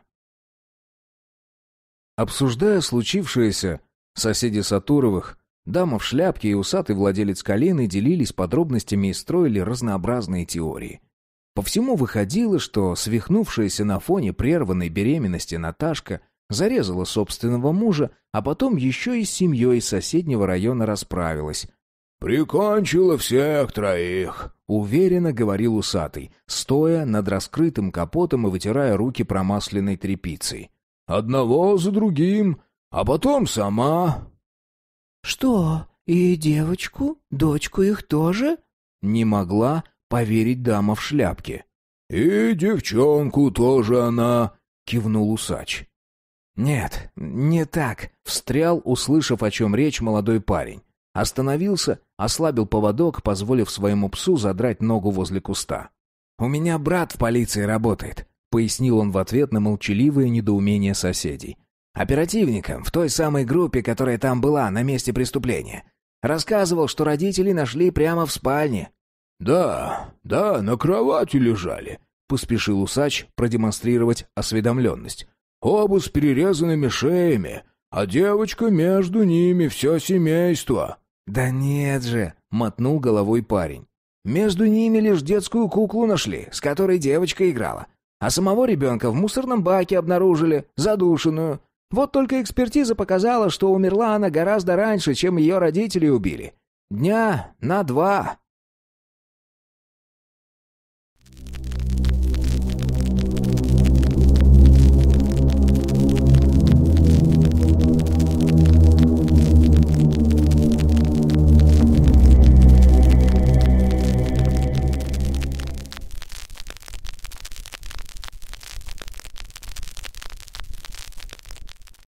Обсуждая случившееся, соседи Сатуровых, дама в шляпке и усатый владелец колены делились подробностями и строили разнообразные теории. По всему выходило, что свихнувшаяся на фоне прерванной беременности Наташка зарезала собственного мужа, а потом еще и с семьей из соседнего района расправилась, «Прикончила всех троих», — уверенно говорил усатый, стоя над раскрытым капотом и вытирая руки промасленной тряпицей. «Одного за другим, а потом сама». «Что, и девочку, дочку их тоже?» Не могла поверить дама в шляпке. «И девчонку тоже она», — кивнул усач. «Нет, не так», — встрял, услышав, о чем речь молодой парень. Остановился Ослабил поводок, позволив своему псу задрать ногу возле куста. «У меня брат в полиции работает», — пояснил он в ответ на молчаливое недоумение соседей. «Оперативником в той самой группе, которая там была, на месте преступления. Рассказывал, что родители нашли прямо в спальне». «Да, да, на кровати лежали», — поспешил усач продемонстрировать осведомленность. «Оба с перерезанными шеями, а девочка между ними, все семейство». «Да нет же!» — мотнул головой парень. «Между ними лишь детскую куклу нашли, с которой девочка играла. А самого ребенка в мусорном баке обнаружили, задушенную. Вот только экспертиза показала, что умерла она гораздо раньше, чем ее родители убили. Дня на два.